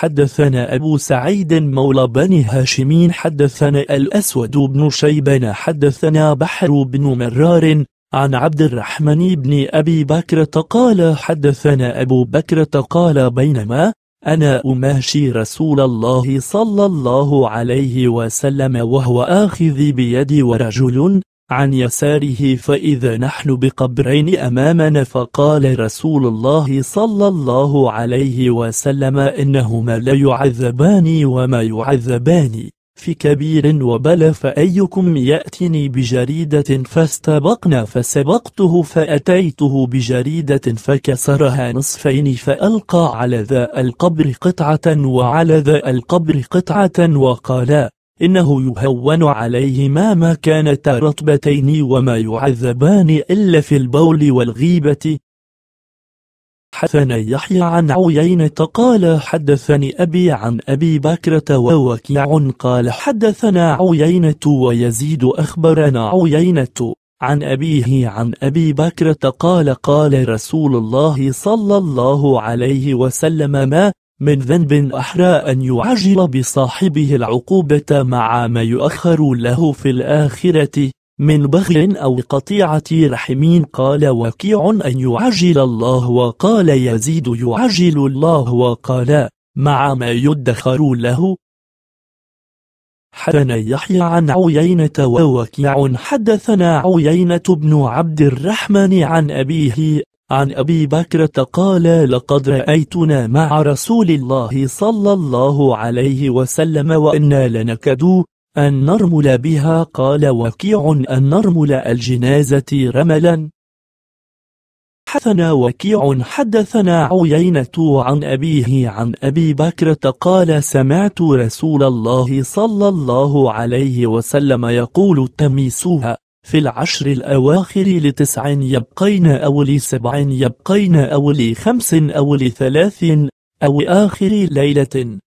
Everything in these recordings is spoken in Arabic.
حدثنا أبو سعيد مولى بني هاشم حدثنا الأسود بن شيبان حدثنا بحر بن مرار عن عبد الرحمن بن أبي بكرة قال حدثنا أبو بكرة قال بينما أنا أماشي رسول الله صلى الله عليه وسلم وهو آخذ بيدي ورجل عن يساره فإذا نحن بقبرين أمامنا فقال رسول الله صلى الله عليه وسلم إنهما لا يعذبان وما يعذبان في كبير وبل فأيكم يأتني بجريدة فاستبقنا فسبقته فأتيته بجريدة فكسرها نصفين فألقى على ذا القبر قطعة وعلى ذا القبر قطعة وقالا إنه يهون عليهما ما كانتا رطبتين وما يعذبان إلا في البول والغيبة حدثنا يحيى عن عيينة قال حدثني أبي عن أبي بكرة ووكيع قال حدثنا عيينة ويزيد أخبرنا عيينة عن أبيه عن أبي بكرة قال قال رسول الله صلى الله عليه وسلم ما من ذنب أحرى أن يعجل بصاحبه العقوبة مع ما يؤخر له في الآخرة من بغي أو قطيعة رحم قال وكيع أن يعجل الله وقال يزيد يعجل الله وقال مع ما يدخر له حدثنا يحيى عن عيينة ووكيع حدثنا عيينة بن عبد الرحمن عن أبيه عن أبي بكرة قال لقد رأيتنا مع رسول الله صلى الله عليه وسلم وإنا لنكدو أن نرمل بها قال وكيع أن نرمل الجنازة رملا حدثنا وكيع حدثنا عيينة عن أبيه عن أبي بكرة قال سمعت رسول الله صلى الله عليه وسلم يقول تميسوها في العشر الأواخر لتسع يبقين أو لسبع يبقين أو لخمس أو لثلاث أو آخر ليلة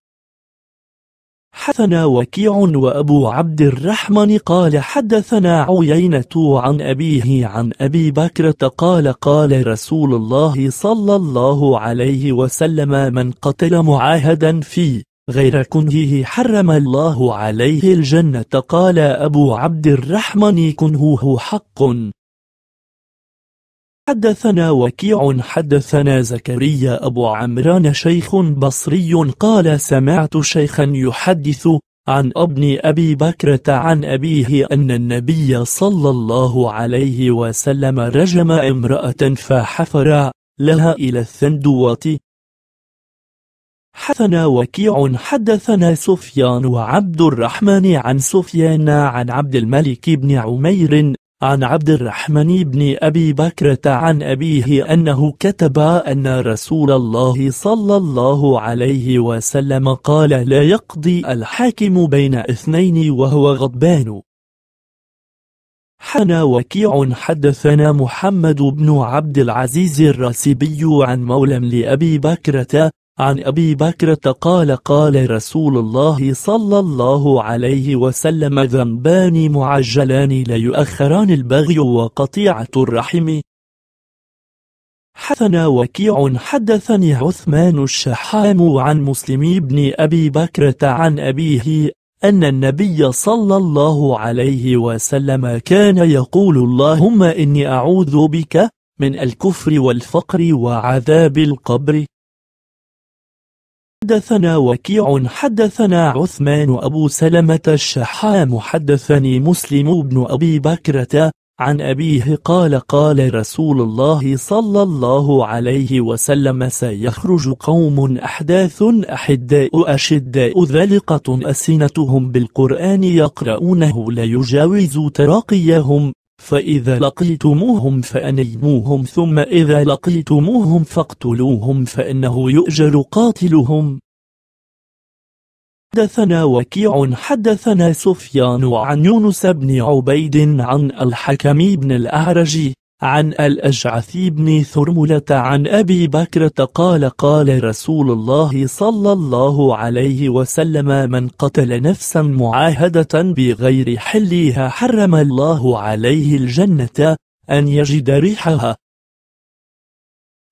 حثنا وكيع وأبو عبد الرحمن قال حدثنا عيينة عن أبيه عن أبي بكرة قال قال رسول الله صلى الله عليه وسلم من قتل معاهدا في غير كنهه حرم الله عليه الجنة قال أبو عبد الرحمن كنهه حق حدثنا وكيع حدثنا زكريا أبو عمران شيخ بصري قال سمعت شيخا يحدث عن ابن أبي بكرة عن أبيه أن النبي صلى الله عليه وسلم رجم امرأة فحفر لها إلى الثندوات حدثنا وكيع حدثنا سفيان وعبد الرحمن عن سفيان عن عبد الملك بن عمير عن عبد الرحمن بن أبي بكرة عن أبيه أنه كتب أن رسول الله صلى الله عليه وسلم قال لا يقضي الحاكم بين اثنين وهو غضبان حنا وكيع حدثنا محمد بن عبد العزيز الراسبي عن مولى لأبي بكرة عن أبي بكرة قال قال رسول الله صلى الله عليه وسلم ذنبان معجلان لا يؤخران البغي وقطيعة الرحم حثنا وكيع حدثني عثمان الشحام عن مسلم بن أبي بكرة عن أبيه أن النبي صلى الله عليه وسلم كان يقول اللهم إني أعوذ بك من الكفر والفقر وعذاب القبر حدثنا وكيع حدثنا عثمان أبو سلمة الشحام حدثني مسلم بن أبي بكرة عن أبيه قال قال رسول الله صلى الله عليه وسلم سيخرج قوم أحداث أحداء أشداء ذلقة أسنتهم بالقرآن يقرؤونه لا يجاوز تراقيهم فإذا لقيتموهم فأنيموهم ثم إذا لقيتموهم فاقتلوهم فإنه يؤجر قاتلهم حدثنا وكيع حدثنا سفيان عن يونس بن عبيد عن الحكم بن الأعرج عن الأجعث بن ثرملة عن أبي بكرة قال قال رسول الله صلى الله عليه وسلم من قتل نفسا معاهدة بغير حلها حرم الله عليه الجنة أن يجد ريحها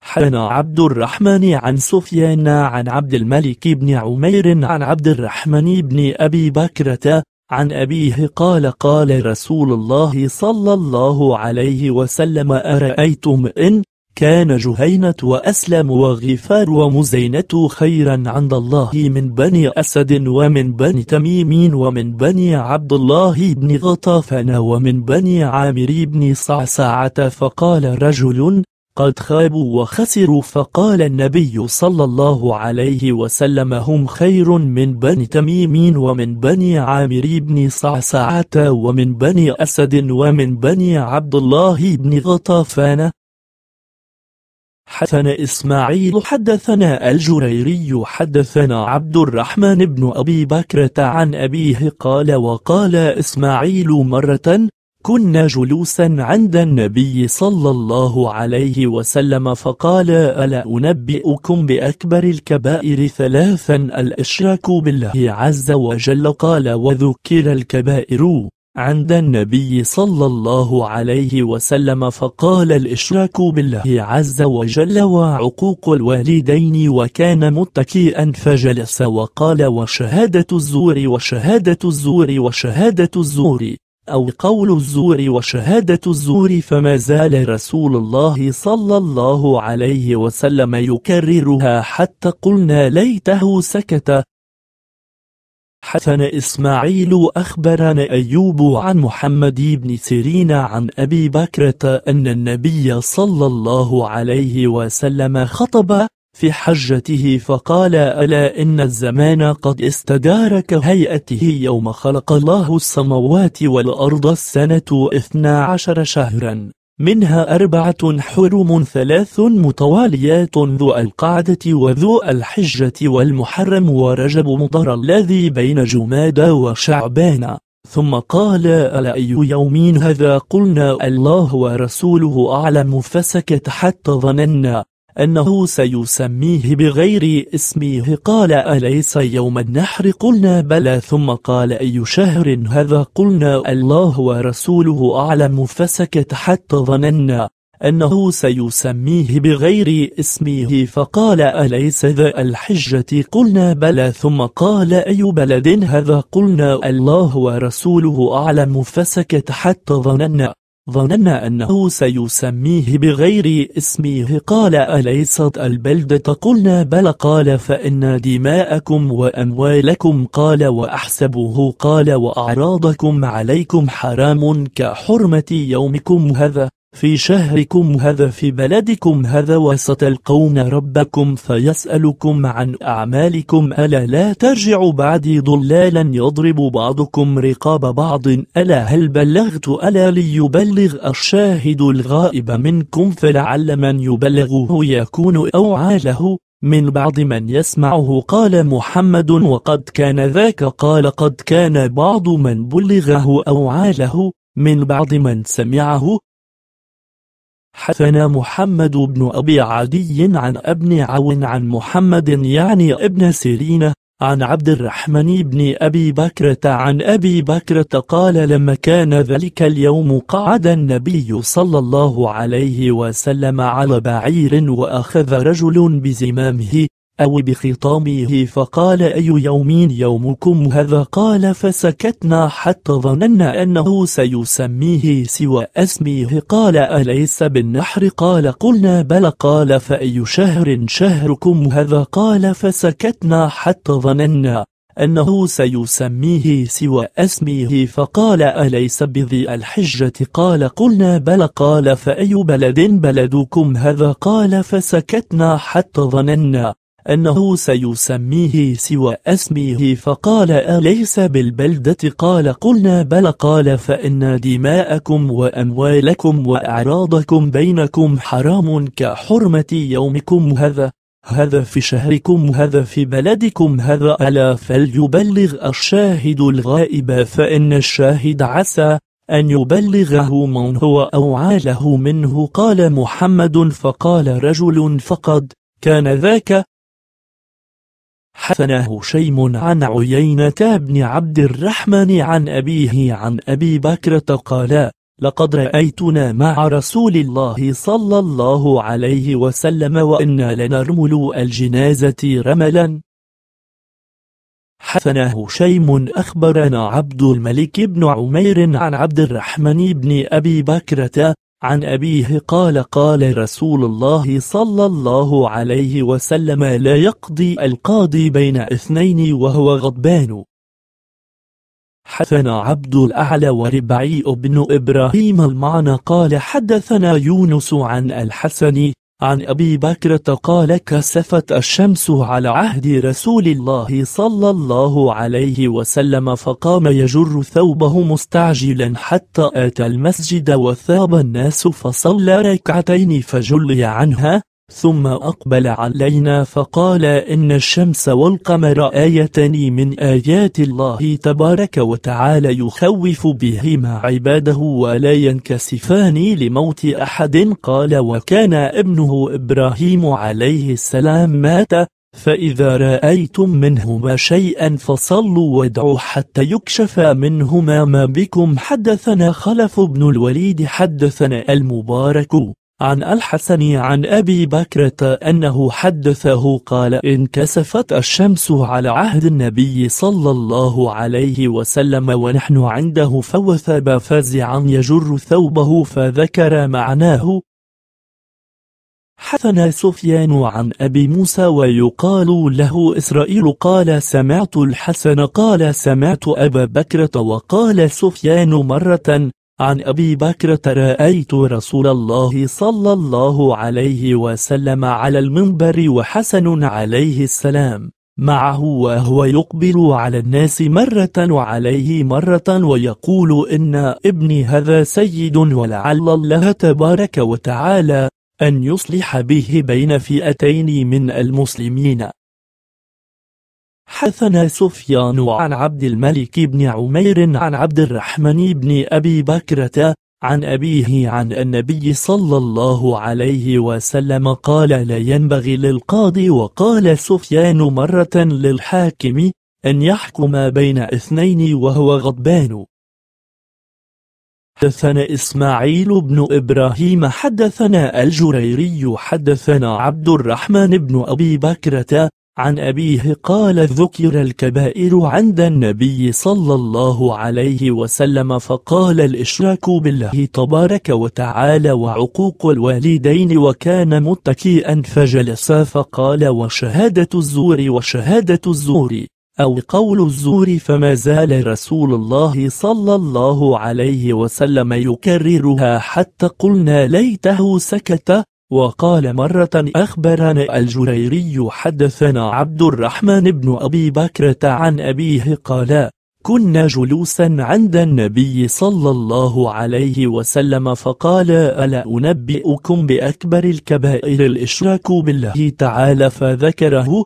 حدثنا عبد الرحمن عن سفيان عن عبد الملك بن عمير عن عبد الرحمن بن أبي بكرة عن أبيه قال قال رسول الله صلى الله عليه وسلم أرأيتم إن كان جهينة وأسلم وغفار ومزينة خيرا عند الله من بني أسد ومن بني تميمين ومن بني عبد الله بن غطافان ومن بني عامر بن صعصعة فقال رجل قد خابوا وخسروا فقال النبي صلى الله عليه وسلم هم خير من بني تميمين ومن بني عامر بن صعصعة ومن بني أسد ومن بني عبد الله بن غطافان حدثنا إسماعيل حدثنا الجريري حدثنا عبد الرحمن بن أبي بكرة عن أبيه قال وقال إسماعيل مرة كنا جلوسا عند النبي صلى الله عليه وسلم فقال ألا أنبئكم بأكبر الكبائر ثلاثا الأشراك بالله عز وجل قال وذكر الكبائر عند النبي صلى الله عليه وسلم فقال الإشراك بالله عز وجل وعقوق الوالدين وكان متكئا فجلس وقال وشهادة الزور وشهادة الزور وشهادة الزور أو قول الزور وشهادة الزور فما زال رسول الله صلى الله عليه وسلم يكررها حتى قلنا ليته سكت حسن إسماعيل أخبرنا أيوب عن محمد بن سيرين عن أبي بكرة أن النبي صلى الله عليه وسلم خطب في حجته فقال ألا إن الزمان قد استدار كهيئته يوم خلق الله السماوات والأرض السنة إثنا عشر شهرا منها أربعة حرم ثلاث متواليات ذو القعدة وذو الحجة والمحرم ورجب مضر الذي بين جماد وشعبان ثم قال ألا أي يومين هذا قلنا الله ورسوله أعلم فسكت حتى ظننا أنه سيسميه بغير اسمه قال أليس يوم النحر قلنا بلى ثم قال أي شهر هذا قلنا الله ورسوله أعلم فسكت حتى ظننا أنه سيسميه بغير اسمه فقال أليس ذا الحجة قلنا بلى ثم قال أي بلد هذا قلنا الله ورسوله أعلم فسكت حتى ظننا ظننا أنه سيسميه بغير اسمه قال أليست البلدة قلنا بل قال فإن دماءكم وأموالكم قال وأحسبه قال وأعراضكم عليكم حرام كحرمة يومكم هذا في شهركم هذا في بلدكم هذا وستلقون ربكم فيسألكم عن أعمالكم ألا لا ترجع بعدي ضلالا يضرب بعضكم رقاب بعض ألا هل بلغت ألا ليبلغ الشاهد الغائب منكم فلعل من يبلغه يكون أوعى له من بعض من يسمعه قال محمد وقد كان ذاك قال قد كان بعض من بلغه أوعى له من بعض من سمعه حدثنا محمد بن أبي عدي عن ابن عون عن محمد يعني ابن سيرين عن عبد الرحمن بن أبي بكرة عن أبي بكرة قال لما كان ذلك اليوم قعد النبي صلى الله عليه وسلم على بعير وأخذ رجل بزمامه أو بخطامه فقال أي يوم يومكم هذا قال فسكتنا حتى ظننا أنه سيسميه سوى اسمه قال أليس بالنحر قال قلنا بل قال فأي شهر شهركم هذا قال فسكتنا حتى ظننا أنه سيسميه سوى اسمه فقال أليس بذي الحجة قال قلنا بل قال فأي بلد بلدكم هذا قال فسكتنا حتى ظننا أنه سيسميه سوى اسمه فقال أليس بالبلدة قال قلنا بل قال فإن دماءكم وأموالكم وأعراضكم بينكم حرام كحرمة يومكم هذا هذا في شهركم هذا في بلدكم هذا ألا فليبلغ الشاهد الغائب فإن الشاهد عسى أن يبلغه من هو أو عاله منه قال محمد فقال رجل فقد كان ذاك حسنه شيم عن عيينة بن عبد الرحمن عن أبيه عن أبي بكرة قال لقد رأيتنا مع رسول الله صلى الله عليه وسلم وإنا لنرمل الجنازة رملا حسنه شيم أخبرنا عبد الملك بن عمير عن عبد الرحمن بن أبي بكرة عن أبيه قال قال رسول الله صلى الله عليه وسلم لا يقضي القاضي بين اثنين وهو غضبان حدثنا عبد الأعلى وربعي بن إبراهيم المعنى قال حدثنا يونس عن الحسن عن أبي بكرة قال كسفت الشمس على عهد رسول الله صلى الله عليه وسلم فقام يجر ثوبه مستعجلا حتى أتى المسجد وثاب الناس فصلى ركعتين فجلي عنها ثم أقبل علينا فقال إن الشمس والقمر آيتان من آيات الله تبارك وتعالى يخوف بهما عباده ولا ينكسفان لموت أحد قال وكان ابنه إبراهيم عليه السلام مات فإذا رأيتم منهما شيئا فصلوا وادعوا حتى يكشف منهما ما بكم حدثنا خلف بن الوليد حدثنا المبارك عن الحسن عن أبي بكرة أنه حدثه قال انكسفت الشمس على عهد النبي صلى الله عليه وسلم ونحن عنده فوثب فازعا يجر ثوبه فذكر معناه حثنا سفيان عن أبي موسى ويقال له إسرائيل قال سمعت الحسن قال سمعت أبا بكرة وقال سفيان مرة عن أبي بكر رأيت رسول الله صلى الله عليه وسلم على المنبر وحسن عليه السلام معه وهو يقبل على الناس مرة وعليه مرة ويقول إن ابني هذا سيد ولعل الله تبارك وتعالى أن يصلح به بين فئتين من المسلمين حدثنا سفيان عن عبد الملك بن عمير عن عبد الرحمن بن أبي بكرة عن أبيه عن النبي صلى الله عليه وسلم قال لا ينبغي للقاضي وقال سفيان مرة للحاكم أن يحكم بين اثنين وهو غضبان حدثنا إسماعيل بن إبراهيم حدثنا الجريري حدثنا عبد الرحمن بن أبي بكرة عن أبيه قال ذكر الكبائر عند النبي صلى الله عليه وسلم فقال الإشراك بالله تبارك وتعالى وعقوق الوالدين وكان متكئا فجلس فقال وشهادة الزور وشهادة الزور أو قول الزور فما زال رسول الله صلى الله عليه وسلم يكررها حتى قلنا ليته سكت وقال مرة أخبرنا الجريري حدثنا عبد الرحمن بن أبي بكرة عن أبيه قال كنا جلوسا عند النبي صلى الله عليه وسلم فقال ألا أنبئكم بأكبر الكبائر الإشراك بالله تعالى فذكره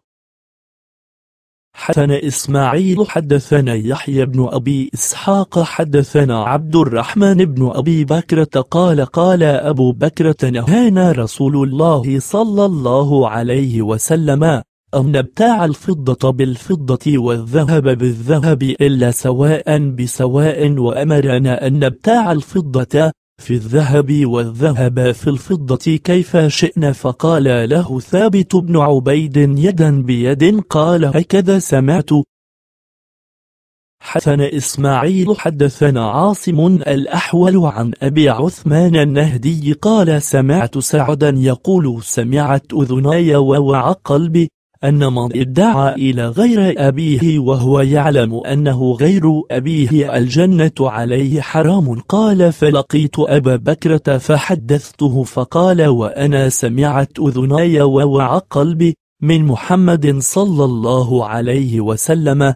حدثنا إسماعيل حدثنا يحيى بن أبي إسحاق حدثنا عبد الرحمن بن أبي بكرة قال قال أبو بكرة نهانا رسول الله صلى الله عليه وسلم أن نبتاع الفضة بالفضة والذهب بالذهب إلا سواء بسواء وأمرنا أن نبتاع الفضة في الذهب والذهب في الفضة كيف شئنا فقال له ثابت بن عبيد يدا بيد قال هكذا سمعت حسن إسماعيل حدثنا عاصم الأحول عن أبي عثمان النهدي قال سمعت سعدا يقول سمعت أذناي ووعى قلبي أن من ادعى إلى غير أبيه وهو يعلم أنه غير أبيه الجنة عليه حرام قال فلقيت أبا بكرة فحدثته فقال وأنا سمعت أذناي ووعى قلبي من محمد صلى الله عليه وسلم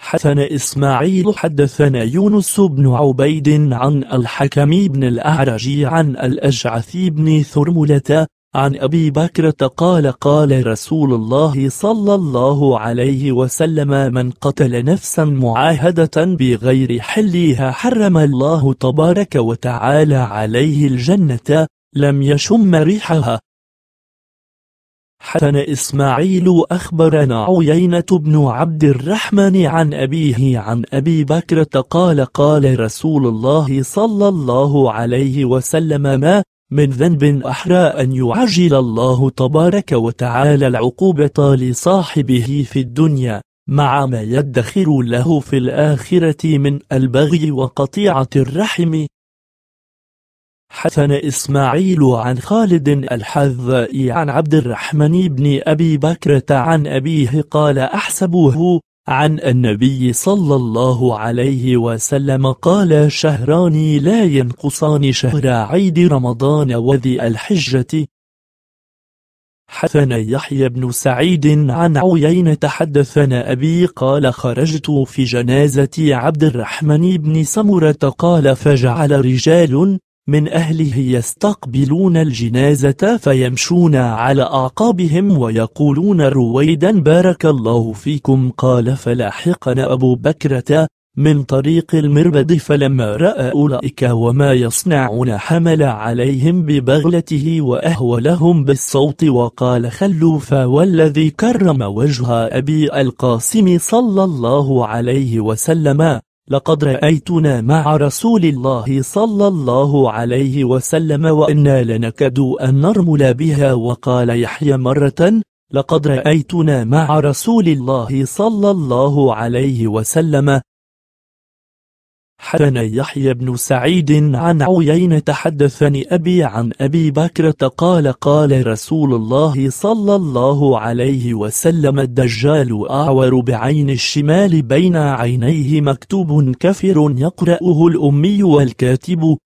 حدثنا إسماعيل حدثنا يونس بن عبيد عن الحكم بن الأعرج عن الأجعث بن ثرملة عن أبي بكرة قال قال رسول الله صلى الله عليه وسلم من قتل نفسا معاهدة بغير حلها حرم الله تبارك وتعالى عليه الجنة لم يشم ريحها حسن إسماعيل أخبرنا عيينة بن عبد الرحمن عن أبيه عن أبي بكرة قال قال رسول الله صلى الله عليه وسلم ما من ذنب أحرى أن يعجل الله تبارك وتعالى العقوبة لصاحبه في الدنيا مع ما يدخر له في الآخرة من البغي وقطيعة الرحم حسن إسماعيل عن خالد الحذائي عن عبد الرحمن بن أبي بكرة عن أبيه قال أحسبه عن النبي صلى الله عليه وسلم قال شهران لا ينقصان شهر عيد رمضان وذي الحجة حثنا يحيى بن سعيد عن عيينة حدثنا أبي قال خرجت في جنازة عبد الرحمن بن سمرة قال فجعل رجال من أهله يستقبلون الجنازة فيمشون على أعقابهم ويقولون رويدا بارك الله فيكم قال فلاحقنا أبو بكرة من طريق المربد فلما رأى أولئك وما يصنعون حمل عليهم ببغلته وأهولهم بالصوت وقال خلوا فوالذي كرم وجه أبي القاسم صلى الله عليه وسلم لقد رأيتنا مع رسول الله صلى الله عليه وسلم وإنا لنكد أن نرمل بها وقال يحيى مرة لقد رأيتنا مع رسول الله صلى الله عليه وسلم حدثنا يحيى بن سعيد عن عيينة تحدثني أبي عن أبي بكرة قال قال رسول الله صلى الله عليه وسلم الدجال أعور بعين الشمال بين عينيه مكتوب كفر يقرأه الأمي والكاتب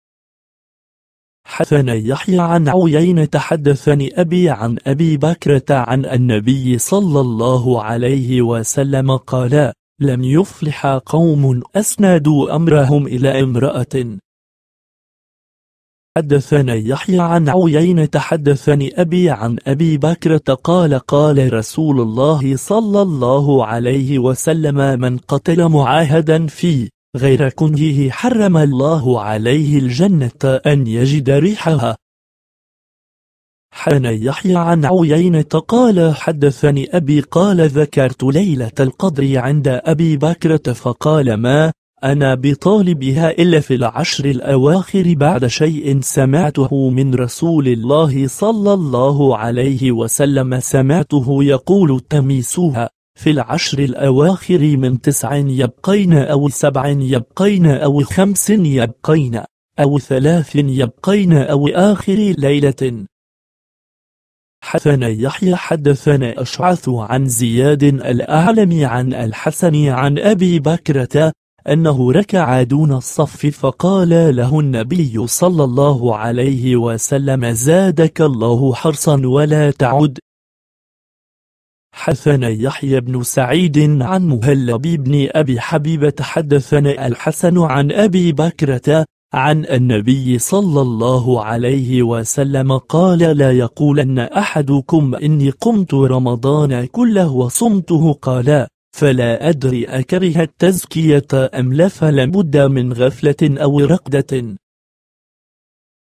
حدثنا يحيى عن عيين تحدثني أبي عن أبي بكرة عن النبي صلى الله عليه وسلم قال لم يفلح قوم أسندوا أمرهم إلى امرأة حدثنا يحيى عن عيينة حدثني أبي عن أبي بكرة قال قال رسول الله صلى الله عليه وسلم من قتل معاهدا في غير كنهه حرم الله عليه الجنة أن يجد ريحها حان يحيى عن عيينة قال حدثني أبي قال ذكرت ليلة القدر عند أبي بكرة فقال ما أنا بطالبها إلا في العشر الأواخر بعد شيء سمعته من رسول الله صلى الله عليه وسلم سمعته يقول تميسوها في العشر الأواخر من تسع يبقين أو سبع يبقين أو خمس يبقين أو ثلاث يبقين أو آخر ليلة حدثنا يحيى حدثنا أشعث عن زياد الأعلم عن الحسن عن أبي بكرة أنه ركع دون الصف فقال له النبي صلى الله عليه وسلم زادك الله حرصا ولا تعد حثنا يحيى بن سعيد عن مهلب بن أبي حبيبة حدثنا الحسن عن أبي بكرة عن النبي صلى الله عليه وسلم قال لا يقولن أحدكم إني قمت رمضان كله وصمته قال فلا أدري أكره التزكية أم لا فلا بد من غفلة أو رقدة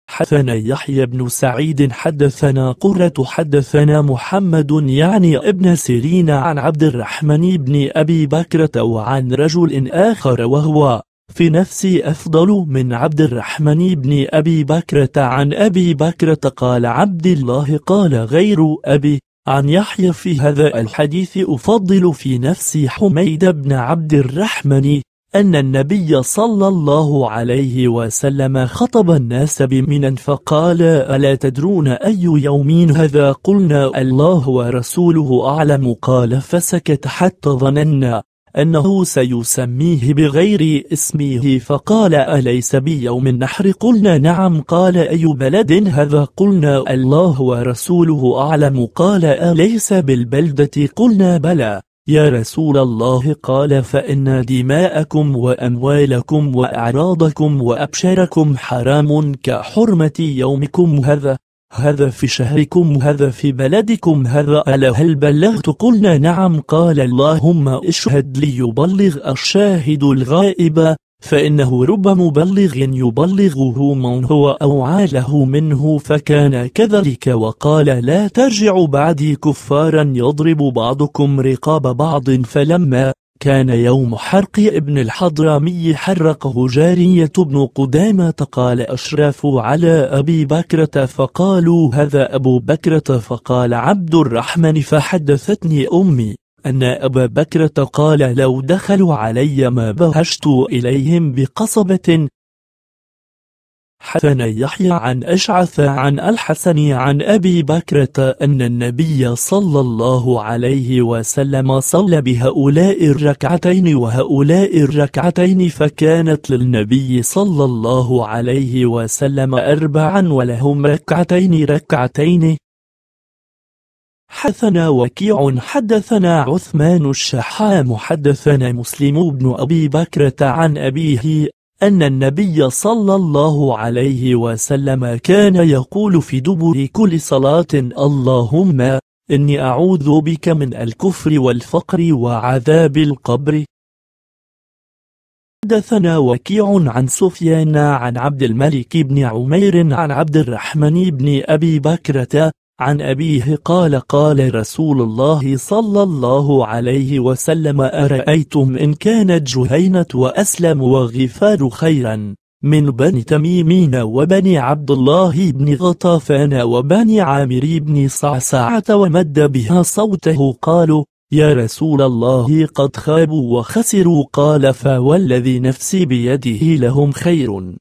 حدثنا يحيى بن سعيد حدثنا قرة حدثنا محمد يعني ابن سيرين عن عبد الرحمن بن أبي بكرة وعن رجل آخر وهو في نفسي أفضل من عبد الرحمن بن أبي بكرة عن أبي بكرة قال عبد الله قال غير أبي عن يحيى في هذا الحديث أفضل في نفسي حميد بن عبد الرحمن أن النبي صلى الله عليه وسلم خطب الناس بمنا فقال ألا تدرون أي يوم هذا قلنا الله ورسوله أعلم قال فسكت حتى ظننا أنه سيسميه بغير اسمه فقال أليس بيوم النحر قلنا نعم قال أي بلد هذا قلنا الله ورسوله أعلم قال أليس بالبلدة قلنا بلى يا رسول الله قال فإن دماءكم وأموالكم وأعراضكم وأبشركم حرام كحرمة يومكم هذا هذا في شهركم هذا في بلدكم هذا ألا هل بلغت قلنا نعم قال اللهم اشهد ليبلغ الشاهد الغائب فإنه رب مبلغ يبلغه من هو أو عاله منه فكان كذلك وقال لا ترجع بعدي كفارا يضرب بعضكم رقاب بعض فلما كان يوم حرق ابن الحضرمي حرقه جارية بن قدامة قال أشراف على أبي بكرة فقالوا هذا أبو بكرة فقال عبد الرحمن فحدثتني أمي أن أبا بكرة قال لو دخلوا علي ما بهشت إليهم بقصبة حدثنا يحيى عن أشعث عن الحسن عن أبي بكرة أن النبي صلى الله عليه وسلم صلى بهؤلاء الركعتين وهؤلاء الركعتين فكانت للنبي صلى الله عليه وسلم أربعا ولهم ركعتين ركعتين حدثنا وكيع حدثنا عثمان الشحام حدثنا مسلم بن أبي بكرة عن أبيه أن النبي صلى الله عليه وسلم كان يقول في دبر كل صلاة اللهم إني أعوذ بك من الكفر والفقر وعذاب القبر حدثنا وكيع عن سفيان عن عبد الملك بن عمير عن عبد الرحمن بن أبي بكرة عن أبيه قال قال رسول الله صلى الله عليه وسلم أرأيتم إن كانت جهينة وأسلم وغفار خيرا من بني تميمين وبني عبد الله بن غطافان وبني عامر بن صعصعة ومد بها صوته قالوا يا رسول الله قد خابوا وخسروا قال فوالذي نفسي بيده لهم خير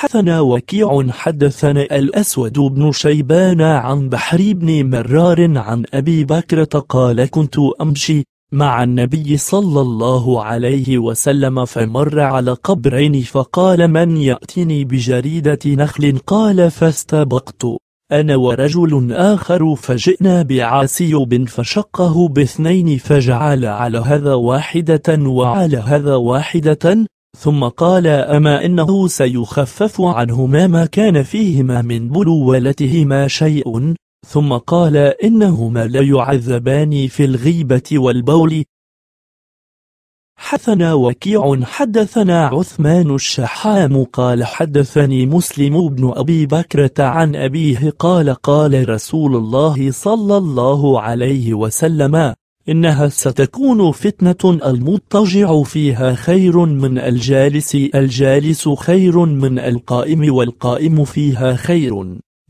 حدثنا وكيع حدثنا الأسود بن شيبان عن بحر بن مرار عن أبي بكرة قال كنت أمشي مع النبي صلى الله عليه وسلم فمر على قبرين فقال من يأتيني بجريدة نخل قال فاستبقت أنا ورجل آخر فجئنا بعاسي بن فشقه باثنين فجعل على هذا واحدة وعلى هذا واحدة ثم قال أما إنه سيخفف عنهما ما كان فيهما من بلولتهما شيء ثم قال إنهما لا يعذبان في الغيبة والبول حثنا وكيع حدثنا عثمان الشحام قال حدثني مسلم بن أبي بكرة عن أبيه قال قال رسول الله صلى الله عليه وسلم إنها ستكون فتنة المضطجع فيها خير من الجالس الجالس خير من القائم والقائم فيها خير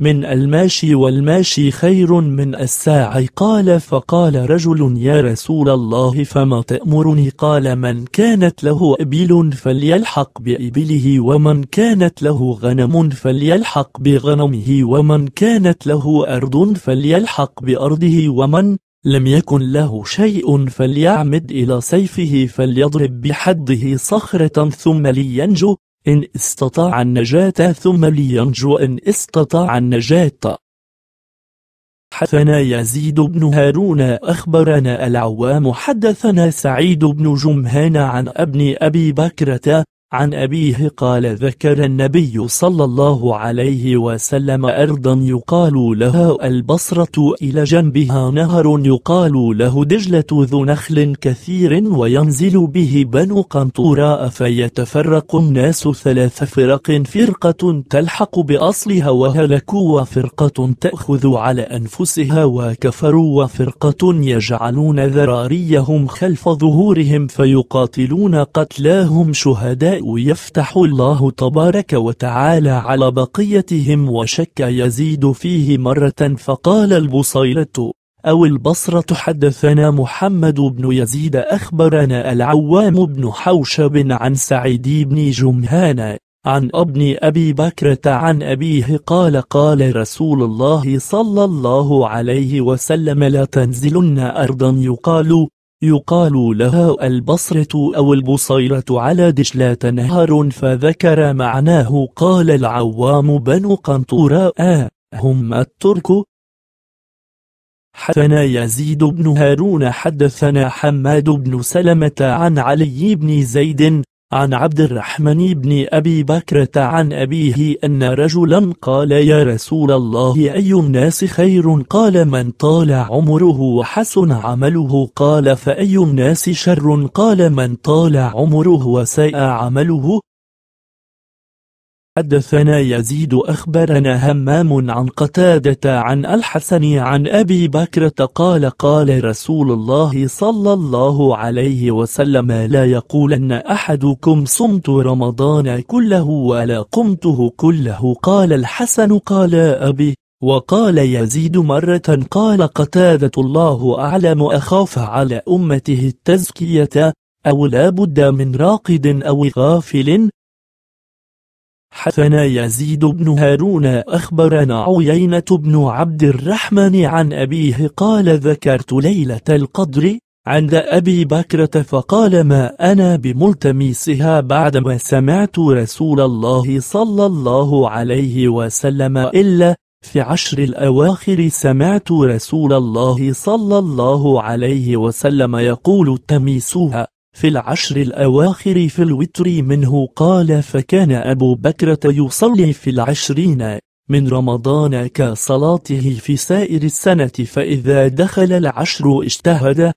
من الماشي والماشي خير من الساعي قال فقال رجل يا رسول الله فما تأمرني قال من كانت له إبل فليلحق بإبله ومن كانت له غنم فليلحق بغنمه ومن كانت له أرض فليلحق بأرضه ومن لم يكن له شيء فليعمد إلى سيفه فليضرب بحده صخرة ثم لينجو إن استطاع النجاة ثم لينجو إن استطاع النجاة حدثنا يزيد بن هارون أخبرنا العوام حدثنا سعيد بن جمهان عن ابن أبي بكرة عن أبيه قال ذكر النبي صلى الله عليه وسلم أرضا يقال لها البصرة إلى جنبها نهر يقال له دجلة ذو نخل كثير وينزل به بنو قنطوراء فيتفرق الناس ثلاث فرق فرقة تلحق بأصلها وهلكوا وفرقة تأخذ على أنفسها وكفروا وفرقة يجعلون ذراريهم خلف ظهورهم فيقاتلون قتلاهم شهداء ويفتح الله تبارك وتعالى على بقيتهم وشك يزيد فيه مرة فقال البصيلة أو البصرة حدثنا محمد بن يزيد أخبرنا العوام بن حوشب عن سعيد بن جمهان عن ابن أبي بكرة عن أبيه قال قال رسول الله صلى الله عليه وسلم لا تنزلن أرضا يقال يقال لها البصرة أو البصيرة على دجلة نهر فذكر معناه قال العوام بن قنطورة هم الترك حدثنا يزيد بن هارون حدثنا حماد بن سلمة عن علي بن زيد عن عبد الرحمن بن أبي بكرة عن أبيه أن رجلا قال يا رسول الله أي الناس خير قال من طال عمره وحسن عمله قال فأي الناس شر قال من طال عمره وساء عمله حدثنا يزيد أخبرنا همام عن قتادة عن الحسن عن أبي بكرة قال قال رسول الله صلى الله عليه وسلم لا يقولن أحدكم صمت رمضان كله ولا قمته كله قال الحسن قال أبي وقال يزيد مرة قال قتادة الله أعلم أخاف على أمته التزكية أو لا بد من راقد أو غافل حدثنا يزيد بن هارون أخبرنا عيينة بن عبد الرحمن عن أبيه قال ذكرت ليلة القدر عند أبي بكرة فقال ما أنا بملتمسها بعدما سمعت رسول الله صلى الله عليه وسلم إلا في عشر الأواخر سمعت رسول الله صلى الله عليه وسلم يقول تميسوها في العشر الأواخر في الوتر منه قال فكان أبو بكرة يصلي في العشرين من رمضان كصلاته في سائر السنة فإذا دخل العشر اجتهد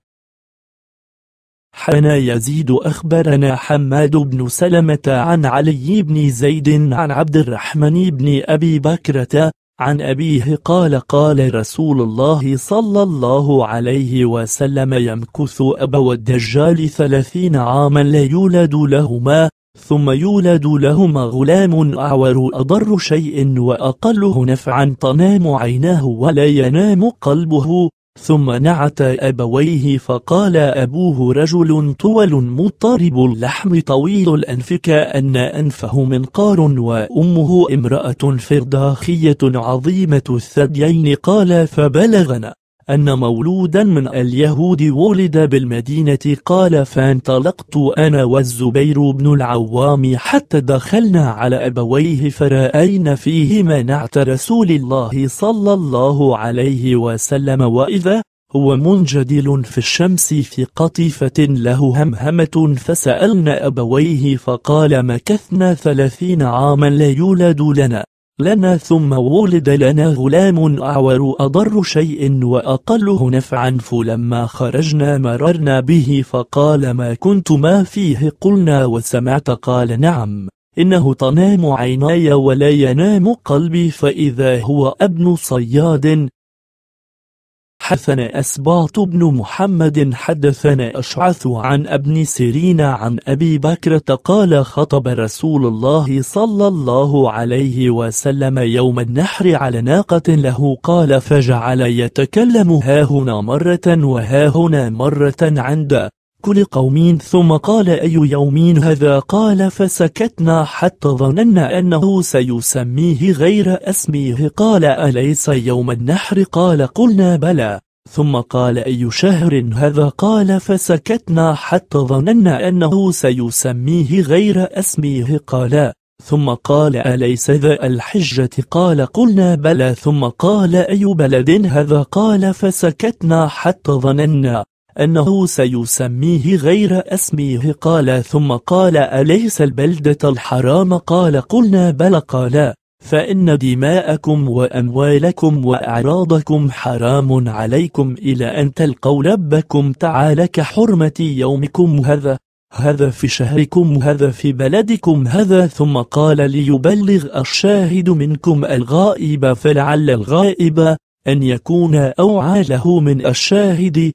حنا يزيد أخبرنا حماد بن سلمة عن علي بن زيد عن عبد الرحمن بن أبي بكرة عن أبيه قال قال رسول الله صلى الله عليه وسلم يمكث أبو الدجال ثلاثين عاما لا يولد لهما ثم يولد لهما غلام أعور أضر شيء وأقله نفعا تنام عيناه ولا ينام قلبه ثم نعت أبويه فقال أبوه رجل طول مضطرب اللحم طويل الأنف كأن أنفه منقار وأمه امرأة فرداخية عظيمة الثديين قال فبلغنا أن مولودا من اليهود ولد بالمدينة قال فانطلقت أنا والزبير بن العوام حتى دخلنا على أبويه فرأينا فيهما نعت رسول الله صلى الله عليه وسلم وإذا هو منجدل في الشمس في قطيفة له همهمة فسألنا أبويه فقال مكثنا ثلاثين عاما لا يولد لنا لنا ثم ولد لنا غلام أعور أضر شيء وأقله نفعا فلما خرجنا مررنا به فقال ما كنتما فيه قلنا وسمعت قال نعم إنه تنام عيناي ولا ينام قلبي فإذا هو ابن صياد حدثنا أسباط بن محمد حدثنا أشعث عن ابن سيرين عن أبي بكرة قال خطب رسول الله صلى الله عليه وسلم يوم النحر على ناقة له قال فجعل يتكلم هاهنا مرة وهاهنا مرة عند كل قوم ثم قال أي يوم هذا قال فسكتنا حتى ظننا أنه سيسميه غير اسمه قال أليس يوم النحر قال قلنا بلى ثم قال أي شهر هذا قال فسكتنا حتى ظننا أنه سيسميه غير اسمه قال ثم قال أليس ذا الحجة قال قلنا بلى ثم قال أي بلد هذا قال فسكتنا حتى ظننا أنه سيسميه غير اسمه قال ثم قال أليس البلدة الحرام قال قلنا بل قال فإن دماءكم وأموالكم وأعراضكم حرام عليكم إلى أن تلقوا ربكم تعالى كحرمة يومكم هذا هذا في شهركم هذا في بلدكم هذا ثم قال ليبلغ الشاهد منكم الغائب فلعل الغائب أن يكون أوعى له من الشاهد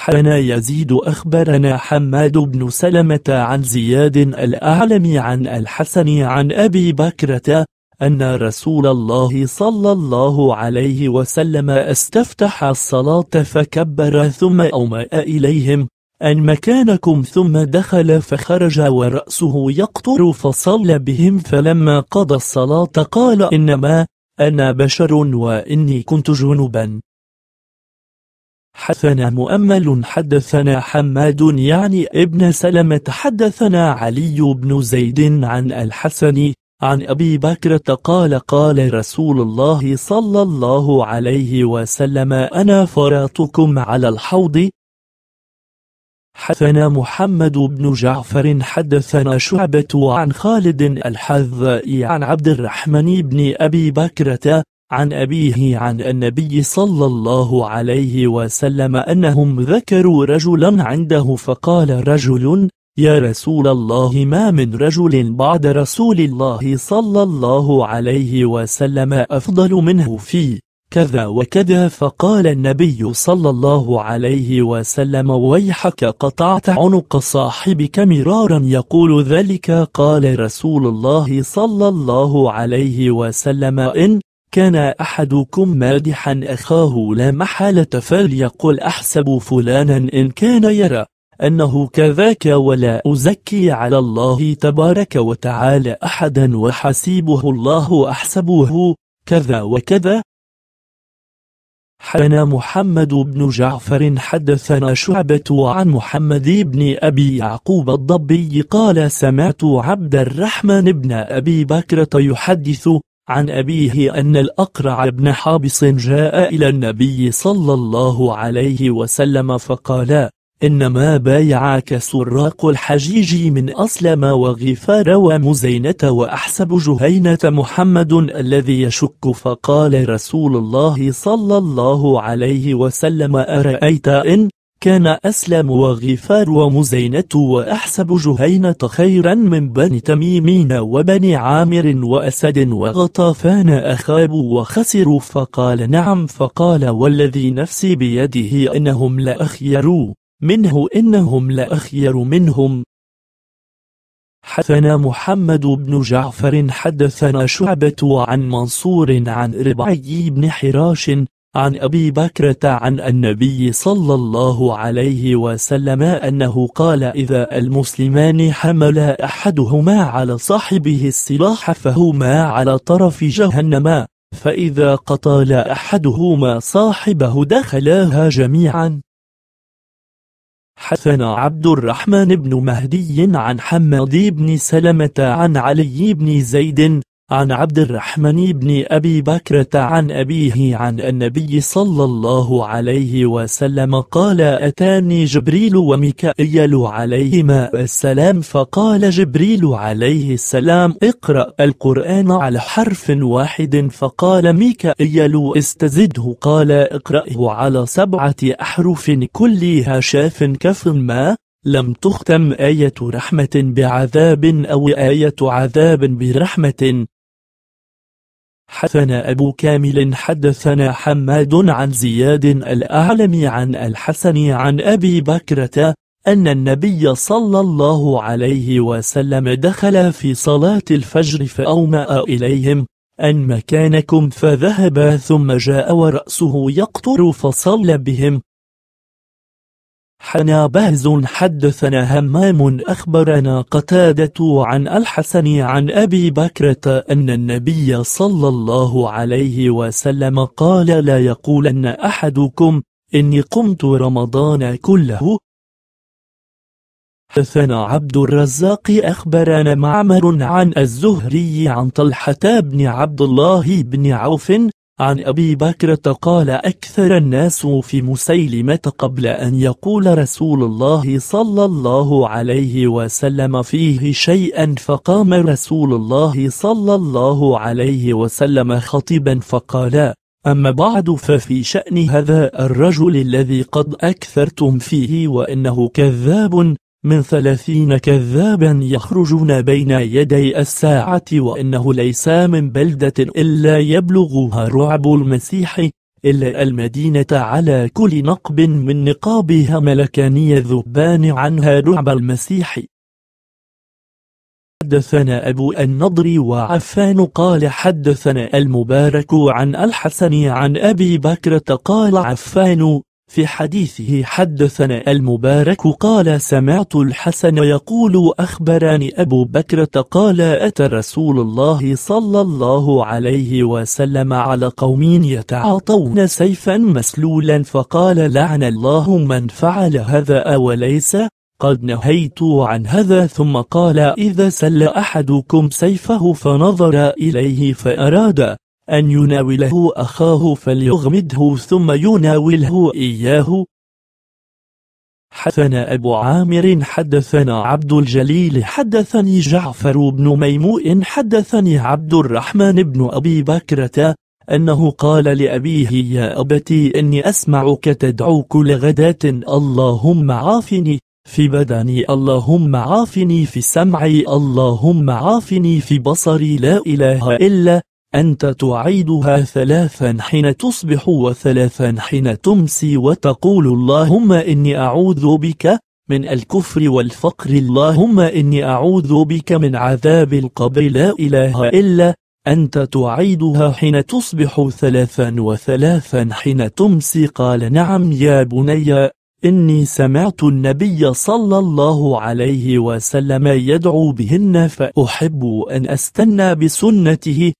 حنا يزيد أخبرنا حماد بن سلمة عن زياد الأعلم عن الحسن عن أبي بكرة أن رسول الله صلى الله عليه وسلم استفتح الصلاة فكبر ثم أومأ إليهم أن مكانكم ثم دخل فخرج ورأسه يقطر فصلى بهم فلما قضى الصلاة قال إنما أنا بشر وإني كنت جنبا حدثنا مؤمل حدثنا حماد يعني ابن سلمة حدثنا علي بن زيد عن الحسن عن أبي بكرة قال قال رسول الله صلى الله عليه وسلم أنا فراتكم على الحوض حدثنا محمد بن جعفر حدثنا شعبة عن خالد الحذائي عن عبد الرحمن بن أبي بكرة عن أبيه عن النبي صلى الله عليه وسلم أنهم ذكروا رجلا عنده فقال رجل يا رسول الله ما من رجل بعد رسول الله صلى الله عليه وسلم أفضل منه في كذا وكذا فقال النبي صلى الله عليه وسلم ويحك قطعت عنق صاحبك مرارا يقول ذلك قال رسول الله صلى الله عليه وسلم إن كان أحدكم مادحا أخاه لا محالة فليقل أحسب فلانا إن كان يرى أنه كذاك ولا أزكي على الله تبارك وتعالى أحدا وحسيبه الله أحسبه كذا وكذا حنا محمد بن جعفر حدثنا شعبة عن محمد بن أبي يعقوب الضبي قال سمعت عبد الرحمن بن أبي بكرة يحدث عن أبيه أن الأقرع بن حابس جاء إلى النبي صلى الله عليه وسلم فقال إنما بايعك سراق الحجيج من أسلم وغفار ومزينة وأحسب جهينة محمد الذي يشك فقال رسول الله صلى الله عليه وسلم أرأيت إن كان أسلم وغفار ومزينة وأحسب جهينة خيرا من بني تميمين وبني عامر وأسد وغطافان أخابوا وخسروا فقال نعم فقال والذي نفسي بيده إنهم لأخيروا منه إنهم لأخير منهم حدثنا محمد بن جعفر حدثنا شعبة عن منصور عن ربعي بن حراش عن أبي بكرة عن النبي صلى الله عليه وسلم أنه قال إذا المسلمان حملا أحدهما على صاحبه السلاح فهما على طرف جهنم فإذا قتل أحدهما صاحبه دخلاها جميعا حثنا عبد الرحمن بن مهدي عن حماد بن سلمة عن علي بن زيد عن عبد الرحمن بن أبي بكرة عن أبيه عن النبي صلى الله عليه وسلم قال أتاني جبريل وميكائيل عليهما السلام فقال جبريل عليه السلام اقرأ القرآن على حرف واحد فقال ميكائيل استزده قال اقرأه على سبعة أحرف كلها شاف كف ما لم تختم آية رحمة بعذاب أو آية عذاب برحمة حدثنا أبو كامل حدثنا حماد عن زياد الأعلم عن الحسن عن أبي بكرة أن النبي صلى الله عليه وسلم دخل في صلاة الفجر فأومأ إليهم أن مكانكم فذهب ثم جاء ورأسه يقطر فصلى بهم حنا بهز حدثنا همام أخبرنا قتادة عن الحسن عن أبي بكرة أن النبي صلى الله عليه وسلم قال لا يقولن أحدكم إني قمت رمضان كله حدثنا عبد الرزاق أخبرنا معمر عن الزهري عن طلحة بن عبد الله بن عوف عن أبي بكرة قال أكثر الناس في مسيلمة قبل أن يقول رسول الله صلى الله عليه وسلم فيه شيئا فقام رسول الله صلى الله عليه وسلم خطيبا فقال أما بعد ففي شأن هذا الرجل الذي قد أكثرتم فيه وإنه كذاب من ثلاثين كذابا يخرجون بين يدي الساعة وإنه ليس من بلدة إلا يبلغها رعب المسيح إلا المدينة على كل نقب من نقابها ملكاني الذبان عنها رعب المسيح حدثنا أبو النضر وعفان قال حدثنا المبارك عن الحسن عن أبي بكرة قال عفان في حديثه حدثنا المبارك قال سمعت الحسن يقول أخبرني أبو بكرة قال أتى رسول الله صلى الله عليه وسلم على قوم يتعاطون سيفا مسلولا فقال لعن الله من فعل هذا أوليس قد نهيت عن هذا ثم قال إذا سل أحدكم سيفه فنظر إليه فأراد أن يناوله أخاه فليغمده ثم يناوله إياه حدثنا أبو عامر حدثنا عبد الجليل حدثني جعفر بن ميموء حدثني عبد الرحمن بن أبي بكرة أنه قال لأبيه يا أبتي إني أسمعك تدعو كل غداة اللهم عافني في بدني اللهم عافني في سمعي اللهم عافني في بصري لا إله إلا أنت تعيدها ثلاثا حين تصبح وثلاثا حين تمسي وتقول اللهم إني أعوذ بك من الكفر والفقر اللهم إني أعوذ بك من عذاب القبر لا إله إلا أنت تعيدها حين تصبح ثلاثا وثلاثا حين تمسي قال نعم يا بني إني سمعت النبي صلى الله عليه وسلم يدعو بهن فأحب أن أستنى بسنته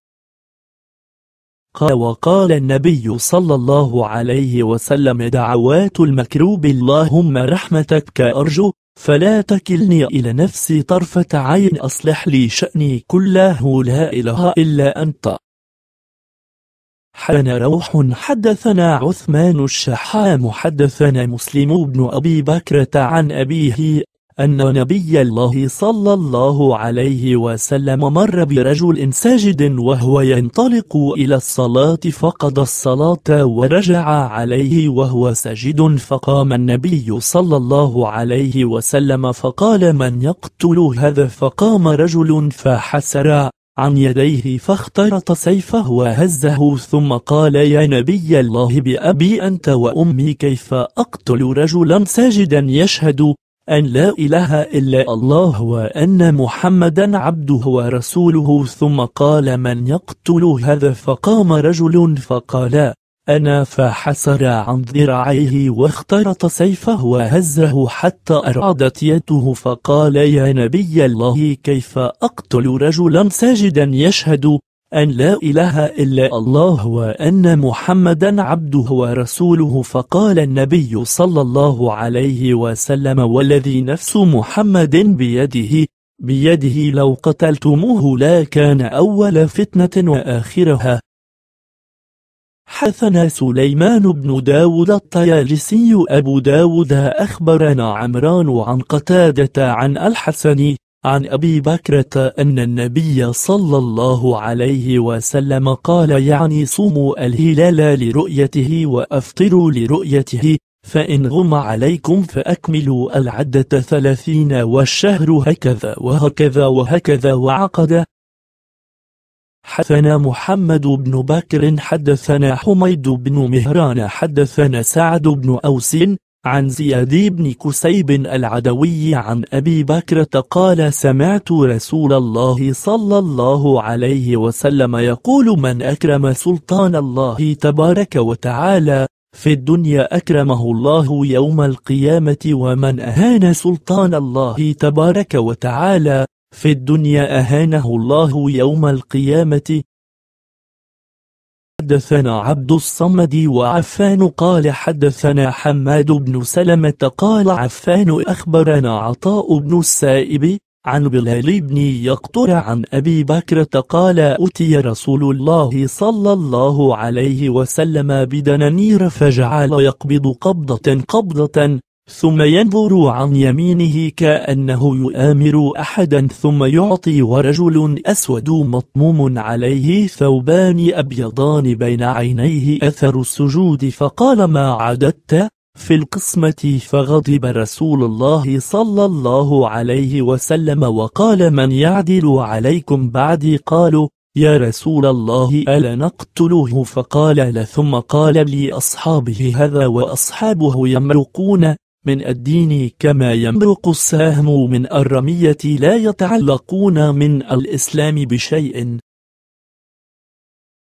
قال وقال النبي صلى الله عليه وسلم دعوات المكروب اللهم رحمتك أرجو فلا تكلني إلى نفسي طرفة عين أصلح لي شأني كله لا إله إلا أنت حدثنا روح حدثنا عثمان الشحام حدثنا مسلم بن أبي بكرة عن أبيه أن نبي الله صلى الله عليه وسلم مر برجل ساجد وهو ينطلق إلى الصلاة فقد الصلاة ورجع عليه وهو ساجد فقام النبي صلى الله عليه وسلم فقال من يقتل هذا فقام رجل فحسر عن يديه فاخترط سيفه وهزه ثم قال يا نبي الله بأبي أنت وأمي كيف أقتل رجلا ساجدا يشهد أن لا إله إلا الله وأن محمدا عبده ورسوله ثم قال من يقتل هذا فقام رجل فقال أنا فحسر عن ذراعيه واخترط سيفه وهزه حتى أرعدت يده فقال يا نبي الله كيف أقتل رجلا ساجدا يشهد أن لا إله إلا الله وأن محمدا عبده ورسوله فقال النبي صلى الله عليه وسلم والذي نفس محمد بيده بيده لو قتلتموه لا كان أول فتنة وآخرها حثنا سليمان بن داود الطيالسي أبو داود أخبرنا عمران عن قتادة عن الحسن عن أبي بكرة أن النبي صلى الله عليه وسلم قال يعني صوموا الهلال لرؤيته وأفطروا لرؤيته فإن غم عليكم فأكملوا العدة ثلاثين والشهر هكذا وهكذا وهكذا وعقد حدثنا محمد بن بكر حدثنا حميد بن مهران حدثنا سعد بن أوس عن زياد بن كسيب العدوي عن أبي بكرة قال سمعت رسول الله صلى الله عليه وسلم يقول من أكرم سلطان الله تبارك وتعالى في الدنيا أكرمه الله يوم القيامة ومن أهان سلطان الله تبارك وتعالى في الدنيا أهانه الله يوم القيامة حدثنا عبد الصمد وعفان قال حدثنا حماد بن سلمة قال عفان أخبرنا عطاء بن السائب عن بلال بن يقطر عن أبي بكرة قال أتي رسول الله صلى الله عليه وسلم بدنانير فجعل يقبض قبضة قبضة ثم ينظر عن يمينه كأنه يؤامر أحدا ثم يعطي ورجل أسود مطموم عليه ثوبان أبيضان بين عينيه أثر السجود فقال ما عددت في القسمة فغضب رسول الله صلى الله عليه وسلم وقال من يعدل عليكم بعدي قالوا يا رسول الله ألا نقتله فقال لثم قال لأصحابه هذا وأصحابه يمرقون من الدين كما يمرق السهم من الرمية لا يتعلقون من الإسلام بشيء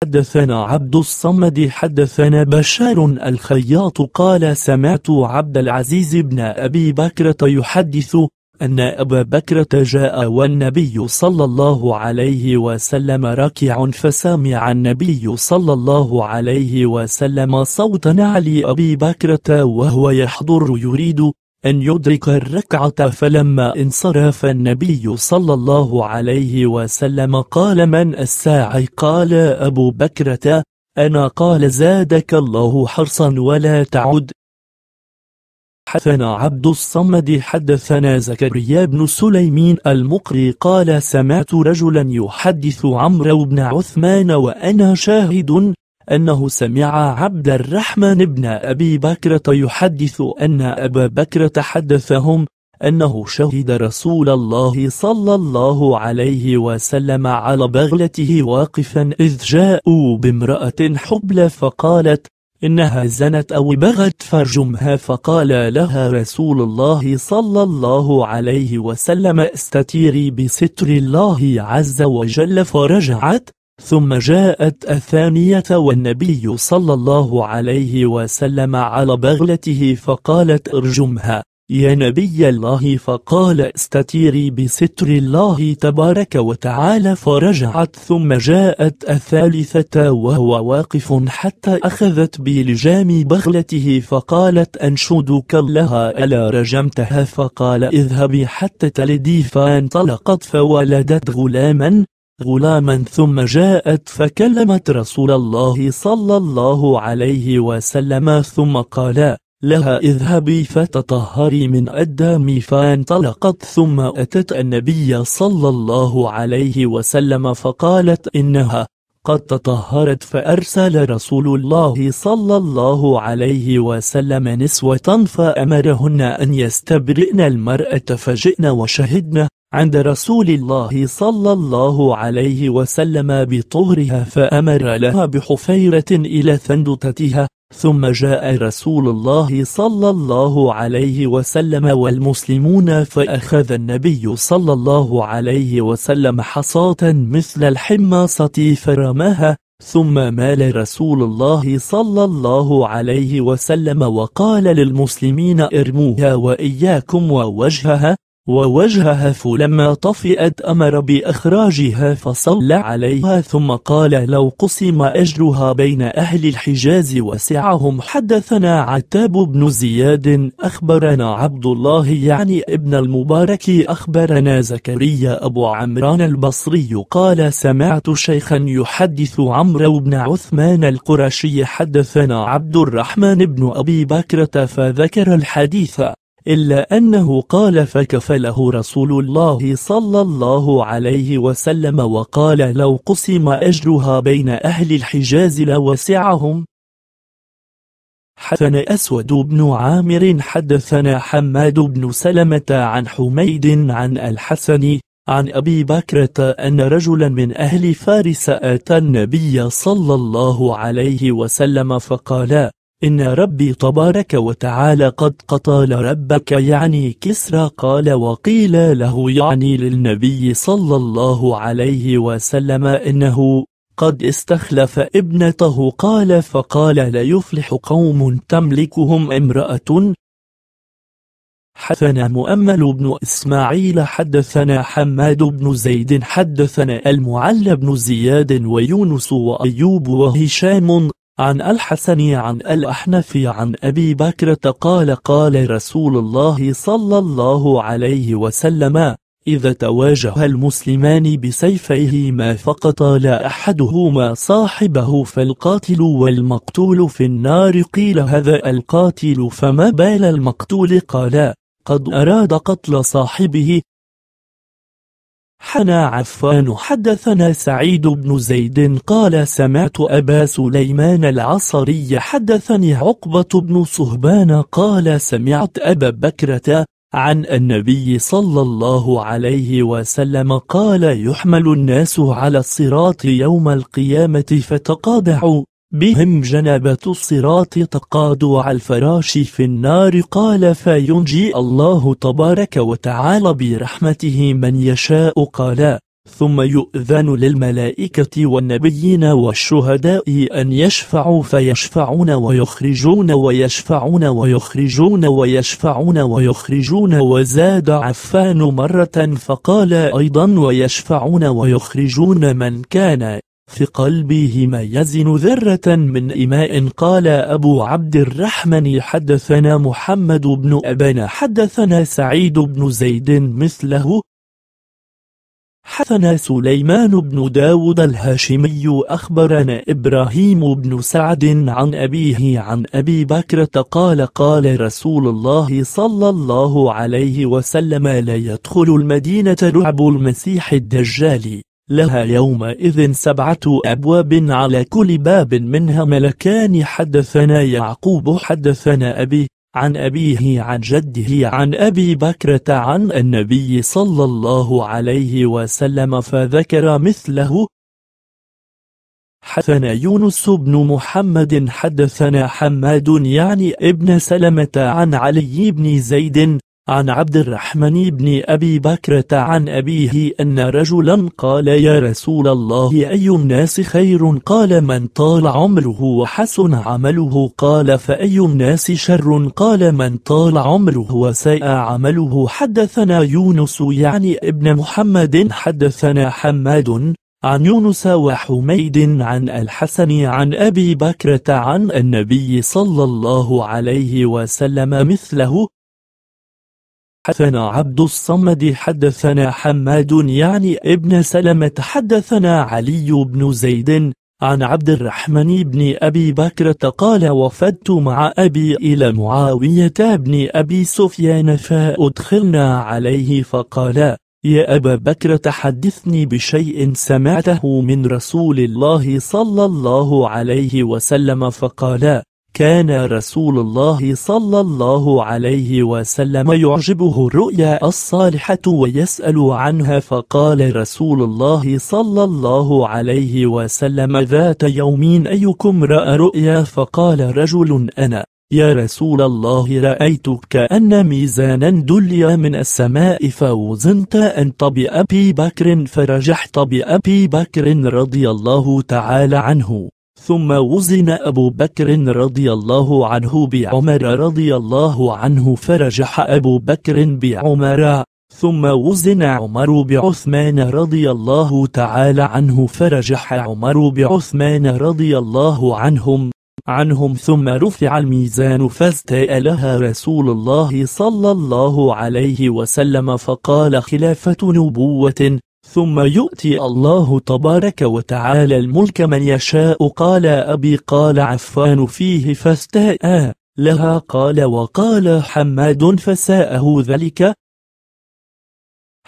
حدثنا عبد الصمد حدثنا بشار الخياط قال سمعت عبد العزيز بن أبي بكرة يحدث أن أبا بكر جاء والنبي صلى الله عليه وسلم راكع فسمع النبي صلى الله عليه وسلم صوت علي أبي بكرة وهو يحضر يريد أن يدرك الركعة فلما انصرف النبي صلى الله عليه وسلم قال من الساعي قال أبو بكرة أنا قال زادك الله حرصا ولا تعد حدثنا عبد الصمد حدثنا زكريا بن سليمين المقري قال سمعت رجلا يحدث عمرو بن عثمان وأنا شاهد أنه سمع عبد الرحمن بن أبي بكرة يحدث أن أبا بكرة حدثهم أنه شهد رسول الله صلى الله عليه وسلم على بغلته واقفا إذ جاءوا بامرأة حبلى فقالت إنها زنت أو بغت فرجمها فقال لها رسول الله صلى الله عليه وسلم استتيري بستر الله عز وجل فرجعت ثم جاءت الثانية والنبي صلى الله عليه وسلم على بغلته فقالت ارجمها يا نبي الله فقال استتيري بستر الله تبارك وتعالى فرجعت ثم جاءت الثالثة وهو واقف حتى أخذت بلجام بغلته فقالت أنشدك لها ألا رجمتها فقال اذهبي حتى تلدي فانطلقت فولدت غلاما غلاما ثم جاءت فكلمت رسول الله صلى الله عليه وسلم ثم قال لها اذهبي فتطهري من الدم فانطلقت ثم أتت النبي صلى الله عليه وسلم فقالت إنها قد تطهرت فأرسل رسول الله صلى الله عليه وسلم نسوة فأمرهن أن يستبرئن المرأة فجئن وشهدن عند رسول الله صلى الله عليه وسلم بطهرها فأمر لها بحفيرة إلى ثندتتها ثم جاء رسول الله صلى الله عليه وسلم والمسلمون فأخذ النبي صلى الله عليه وسلم حصاة مثل الحماصة فرماها ثم مال رسول الله صلى الله عليه وسلم وقال للمسلمين ارموها وإياكم ووجهها ووجهها فلما طفئت أمر بأخراجها فصلى عليها ثم قال لو قسم أجرها بين أهل الحجاز وسعهم حدثنا عتاب بن زياد أخبرنا عبد الله يعني ابن المبارك أخبرنا زكريا أبو عمران البصري قال سمعت شيخا يحدث عمرو بن عثمان القرشي حدثنا عبد الرحمن بن أبي بكرة فذكر الحديث إلا أنه قال فكفله رسول الله صلى الله عليه وسلم وقال لو قسم أجرها بين أهل الحجاز لوسعهم حدثنا أسود بن عامر حدثنا حماد بن سلمة عن حميد عن الحسن عن أبي بكرة أن رجلا من أهل فارس أتى النبي صلى الله عليه وسلم فقال إن ربي تبارك وتعالى قد قتال ربك يعني كسرى قال وقيل له يعني للنبي صلى الله عليه وسلم إنه قد استخلف ابنته قال فقال لا يفلح قوم تملكهم امرأة حدثنا مؤمل بن إسماعيل حدثنا حماد بن زيد حدثنا المعلى بن زياد ويونس وأيوب وهشام عن الحسن عن الأحنف عن أبي بكرة قال قال رسول الله صلى الله عليه وسلم إذا تواجه المسلمان بسيفيهما لا أحدهما صاحبه فالقاتل والمقتول في النار قيل هذا القاتل فما بال المقتول قال قد أراد قتل صاحبه حنا عفان حدثنا سعيد بن زيد قال سمعت أبا سليمان العصري حدثني عقبة بن صهبان قال سمعت أبا بكرة عن النبي صلى الله عليه وسلم قال يحمل الناس على الصراط يوم القيامة فتقادعوا بهم جنبة الصراط تقادوا على الفراش في النار قال فينجي الله تبارك وتعالى برحمته من يشاء قال ثم يؤذن للملائكة والنبيين والشهداء أن يشفعوا فيشفعون ويخرجون ويشفعون ويخرجون ويشفعون ويخرجون وزاد عفان مرة فقال أيضا ويشفعون ويخرجون من كان في قلبه ما يزن ذرة من إماء قال أبو عبد الرحمن حدثنا محمد بن أبان حدثنا سعيد بن زيد مثله حدثنا سليمان بن داود الهاشمي أخبرنا إبراهيم بن سعد عن أبيه عن أبي بكرة قال قال رسول الله صلى الله عليه وسلم لا يدخل المدينة رعب المسيح الدجال لها يومئذ سبعة أبواب على كل باب منها ملكان حدثنا يعقوب حدثنا أبي عن أبيه عن جده عن أبي بكرة عن النبي صلى الله عليه وسلم فذكر مثله حدثنا يونس بن محمد حدثنا حماد يعني ابن سلمة عن علي بن زيد عن عبد الرحمن بن أبي بكرة عن أبيه أن رجلا قال يا رسول الله أي الناس خير قال من طال عمره وحسن عمله قال فأي الناس شر قال من طال عمره وساء عمله حدثنا يونس يعني ابن محمد حدثنا حماد عن يونس وحميد عن الحسن عن أبي بكرة عن النبي صلى الله عليه وسلم مثله حدثنا عبد الصمد حدثنا حماد يعني ابن سلمة حدثنا علي بن زيد عن عبد الرحمن بن أبي بكرة قال وفدت مع أبي إلى معاوية بن أبي سفيان فأدخلنا عليه فقال يا أبا بكرة حدثني بشيء سمعته من رسول الله صلى الله عليه وسلم فقال كان رسول الله صلى الله عليه وسلم يعجبه الرؤيا الصالحة ويسأل عنها فقال رسول الله صلى الله عليه وسلم ذات يومين أيكم رأى رؤيا فقال رجل أنا يا رسول الله رأيت كأن ميزانا دلي من السماء فوزنت أنت بأبي بكر فرجحت بأبي بكر رضي الله تعالى عنه ثم وزن أبو بكر رضي الله عنه بعمر رضي الله عنه فرجح أبو بكر بعمر ثم وزن عمر بعثمان رضي الله تعالى عنه فرجح عمر بعثمان رضي الله عنهم عنهم ثم رفع الميزان فاستألها رسول الله صلى الله عليه وسلم فقال خلافة نبوة ثم يؤتي الله تبارك وتعالى الملك من يشاء قال أبي قال عفان فيه فاستاء لها قال وقال حماد فساءه ذلك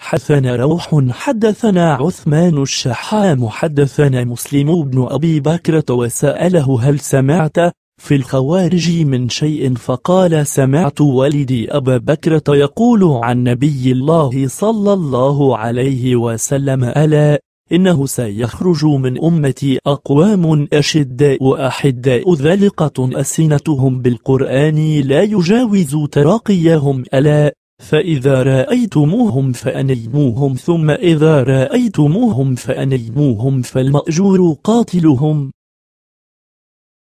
حدثنا روح حدثنا عثمان الشحام حدثنا مسلم بن أبي بكرة وسأله هل سمعت في الخوارج من شيء فقال سمعت والدي أبا بكرة يقول عن نبي الله صلى الله عليه وسلم ألا إنه سيخرج من أمتي أقوام أشداء أحداء ذلقة أسنتهم بالقرآن لا يجاوز تراقيهم ألا فإذا رأيتموهم فأنيموهم ثم إذا رأيتموهم فأنيموهم فالمأجور قاتلهم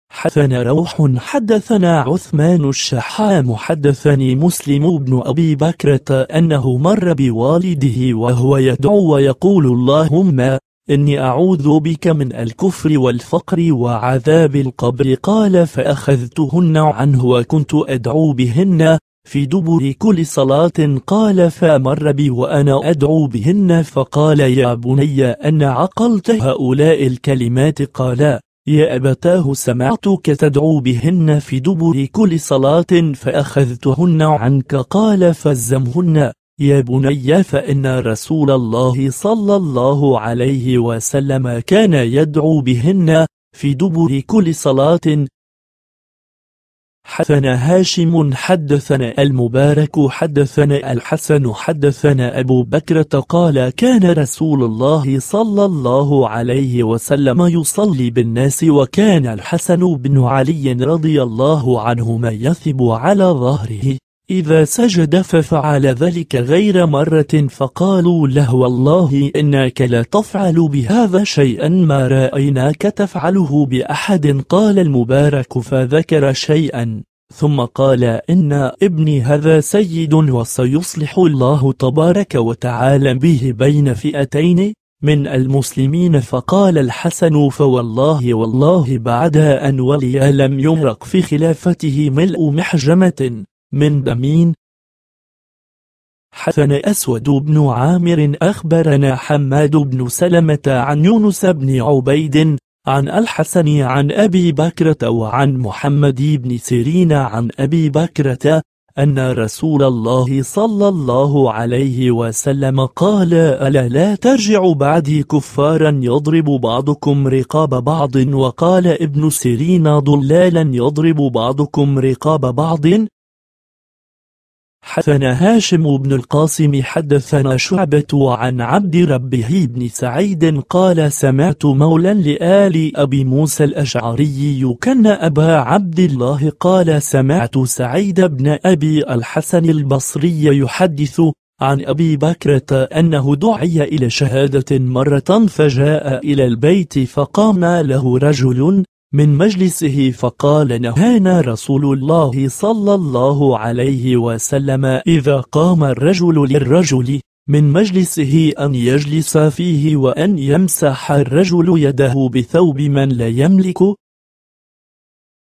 حدثنا روح حدثنا عثمان الشحام حدثني مسلم بن أبي بكرة أنه مر بوالده وهو يدعو ويقول اللهم إني أعوذ بك من الكفر والفقر وعذاب القبر قال فأخذتهن عنه وكنت أدعو بهن في دبر كل صلاة قال فمر بي وأنا أدعو بهن فقال يا بني أن عقلت هؤلاء الكلمات قال يا أبتاه سمعتك تدعو بهن في دبر كل صلاة فأخذتهن عنك قال فزمهن يا بني فإن رسول الله صلى الله عليه وسلم كان يدعو بهن في دبر كل صلاة حدثنا هاشم حدثنا المبارك حدثنا الحسن حدثنا أبو بكرة قال كان رسول الله صلى الله عليه وسلم يصلي بالناس وكان الحسن بن علي رضي الله عنهما يثب على ظهره إذا سجد ففعل ذلك غير مرة فقالوا له والله إنك لا تفعل بهذا شيئا ما رأيناك تفعله بأحد قال المبارك فذكر شيئا ثم قال إن ابني هذا سيد وسيصلح الله تبارك وتعالى به بين فئتين من المسلمين فقال الحسن فوالله والله بعد أن ولي لم يمرق في خلافته ملء محجمة من دمين حسن أسود بن عامر أخبرنا حماد بن سلمة عن يونس بن عبيد عن الحسن عن أبي بكرة وعن محمد بن سيرين عن أبي بكرة أن رسول الله صلى الله عليه وسلم قال ألا لا ترجع بعدي كفارا يضرب بعضكم رقاب بعض وقال ابن سيرين ضلالا يضرب بعضكم رقاب بعض حدثنا هاشم بن القاسم حدثنا شعبة عن عبد ربه بن سعيد قال سمعت مولا لآل أبي موسى الأشعري يكن أبا عبد الله قال سمعت سعيد بن أبي الحسن البصري يحدث عن أبي بكرة أنه دعي إلى شهادة مرة فجاء إلى البيت فقام له رجل من مجلسه فقال نهانا رسول الله صلى الله عليه وسلم إذا قام الرجل للرجل من مجلسه أن يجلس فيه وأن يمسح الرجل يده بثوب من لا يملك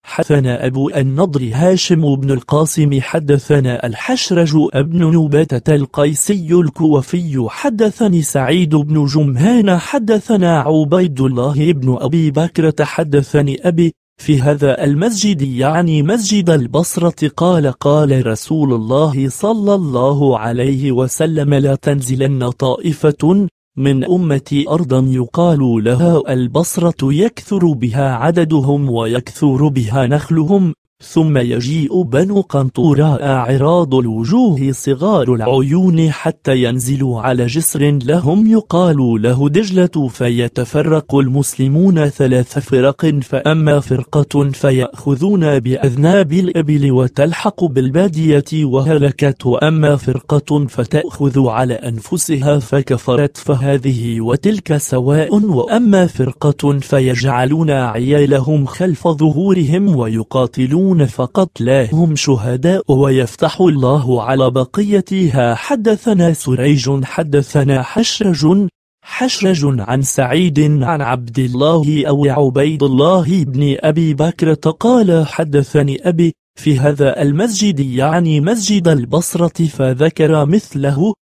حدثنا أبو النضر هاشم بن القاسم حدثنا الحشرج بن نباتة القيسي الكوفي حدثني سعيد بن جمهان حدثنا عبيد الله بن أبي بكرة حدثني أبي في هذا المسجد يعني مسجد البصرة قال قال رسول الله صلى الله عليه وسلم لا تنزلن طائفة من أمتي أرضا يقال لها البصرة يكثر بها عددهم ويكثر بها نخلهم ثم يجيء بنو قنطوراء أعراض الوجوه صغار العيون حتى ينزلوا على جسر لهم يقال له دجلة فيتفرق المسلمون ثلاث فرق فأما فرقة فيأخذون بأذناب الإبل وتلحق بالبادية وهلكت وأما فرقة فتأخذ على أنفسها فكفرت فهذه وتلك سواء وأما فرقة فيجعلون عيالهم خلف ظهورهم ويقاتلون يكون فقط لا هم شهداء ويفتح الله على بقيتها حدثنا سريج حدثنا حشرج حشرج عن سعيد عن عبد الله أو عبيد الله بن أبي بكرة قال حدثني أبي في هذا المسجد يعني مسجد البصرة فذكر مثله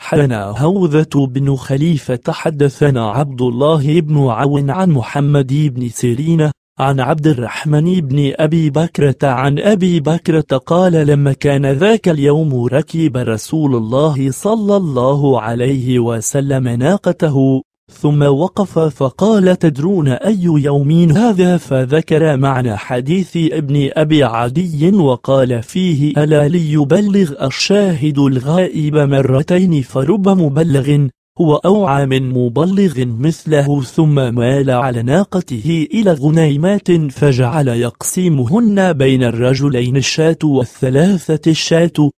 حدثنا هوذة بن خليفة حدثنا عبد الله بن عون عن محمد بن سيرين عن عبد الرحمن بن أبي بكرة عن أبي بكرة قال لما كان ذاك اليوم ركب رسول الله صلى الله عليه وسلم ناقته ثم وقف فقال تدرون أي يوم هذا فذكر معنى حديث ابن أبي عدي وقال فيه ألا ليبلغ الشاهد الغائب مرتين فرب مبلغ هو أوعى من مبلغ مثله ثم مال على ناقته إلى غنيمات فجعل يقسمهن بين الرجلين الشاة والثلاثة الشاة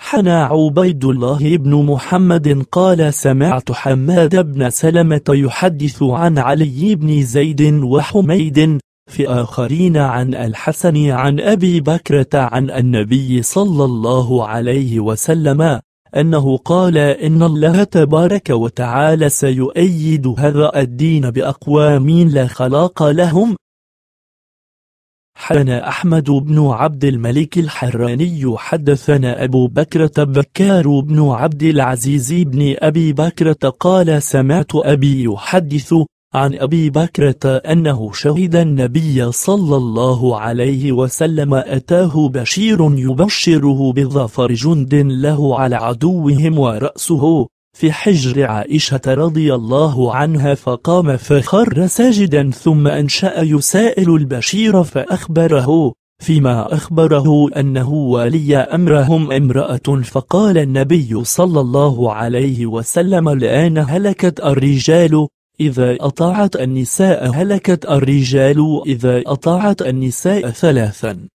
حنا عبيد الله بن محمد قال سمعت حماد بن سلمة يحدث عن علي بن زيد وحميد في آخرين عن الحسن عن أبي بكرة عن النبي صلى الله عليه وسلم أنه قال إن الله تبارك وتعالى سيؤيد هذا الدين بأقوام لا خلاق لهم حدثنا أحمد بن عبد الملك الحراني حدثنا أبو بكرة بكار بن عبد العزيز بن أبي بكرة قال سمعت أبي يحدث عن أبي بكرة أنه شهد النبي صلى الله عليه وسلم أتاه بشير يبشره بظفر جند له على عدوهم ورأسه في حجر عائشة رضي الله عنها فقام فخر ساجدا ثم أنشأ يسائل البشير فأخبره فيما أخبره أنه ولي أمرهم امرأة فقال النبي صلى الله عليه وسلم الآن هلكت الرجال إذا أطاعت النساء هلكت الرجال إذا أطاعت النساء ثلاثا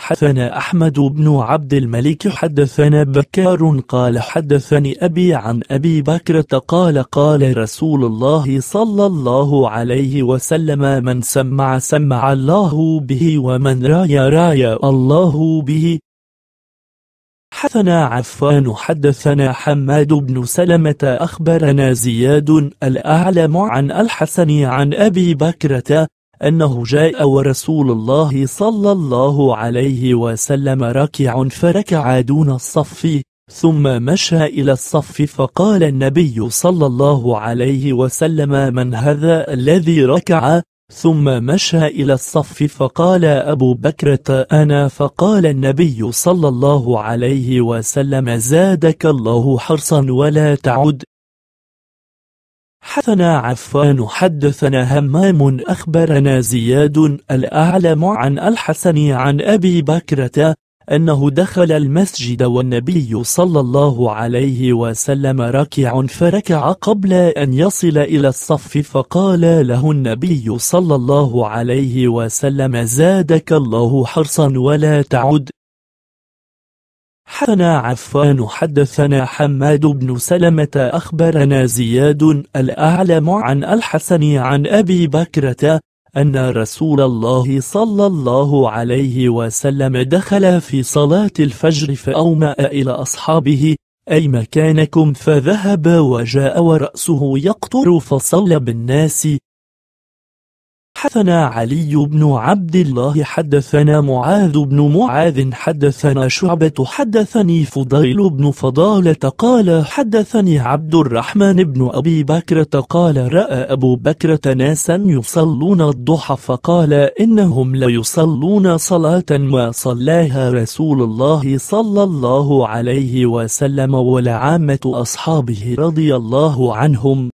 حدثنا أحمد بن عبد الملك حدثنا بكار قال حدثني أبي عن أبي بكرة قال قال رسول الله صلى الله عليه وسلم من سمع سمع الله به ومن راي راي الله به حدثنا عفان حدثنا حماد بن سلمة أخبرنا زياد الأعلم عن الحسن عن أبي بكرة أنه جاء ورسول الله صلى الله عليه وسلم ركع فركع دون الصف ثم مشى إلى الصف فقال النبي صلى الله عليه وسلم من هذا الذي ركع ثم مشى إلى الصف فقال أبو بكرة أنا فقال النبي صلى الله عليه وسلم زادك الله حرصا ولا تعد حثنا عفان حدثنا همام أخبرنا زياد الأعلم عن الحسن عن أبي بكرة أنه دخل المسجد والنبي صلى الله عليه وسلم ركع فركع قبل أن يصل إلى الصف فقال له النبي صلى الله عليه وسلم زادك الله حرصا ولا تعد حدثنا عفان حدثنا حماد بن سلمة أخبرنا زياد الأعلم عن الحسن عن أبي بكرة أن رسول الله صلى الله عليه وسلم دخل في صلاة الفجر فأومأ إلى أصحابه أي مكانكم فذهب وجاء ورأسه يقطر فصلى بالناس حدثنا علي بن عبد الله حدثنا معاذ بن معاذ حدثنا شعبة حدثني فضيل بن فضالة قال حدثني عبد الرحمن بن أبي بكرة قال رأى أبو بكرة ناسا يصلون الضحى فقال إنهم ليصلون صلاة ما صلاها رسول الله صلى الله عليه وسلم ولعامة أصحابه رضي الله عنهم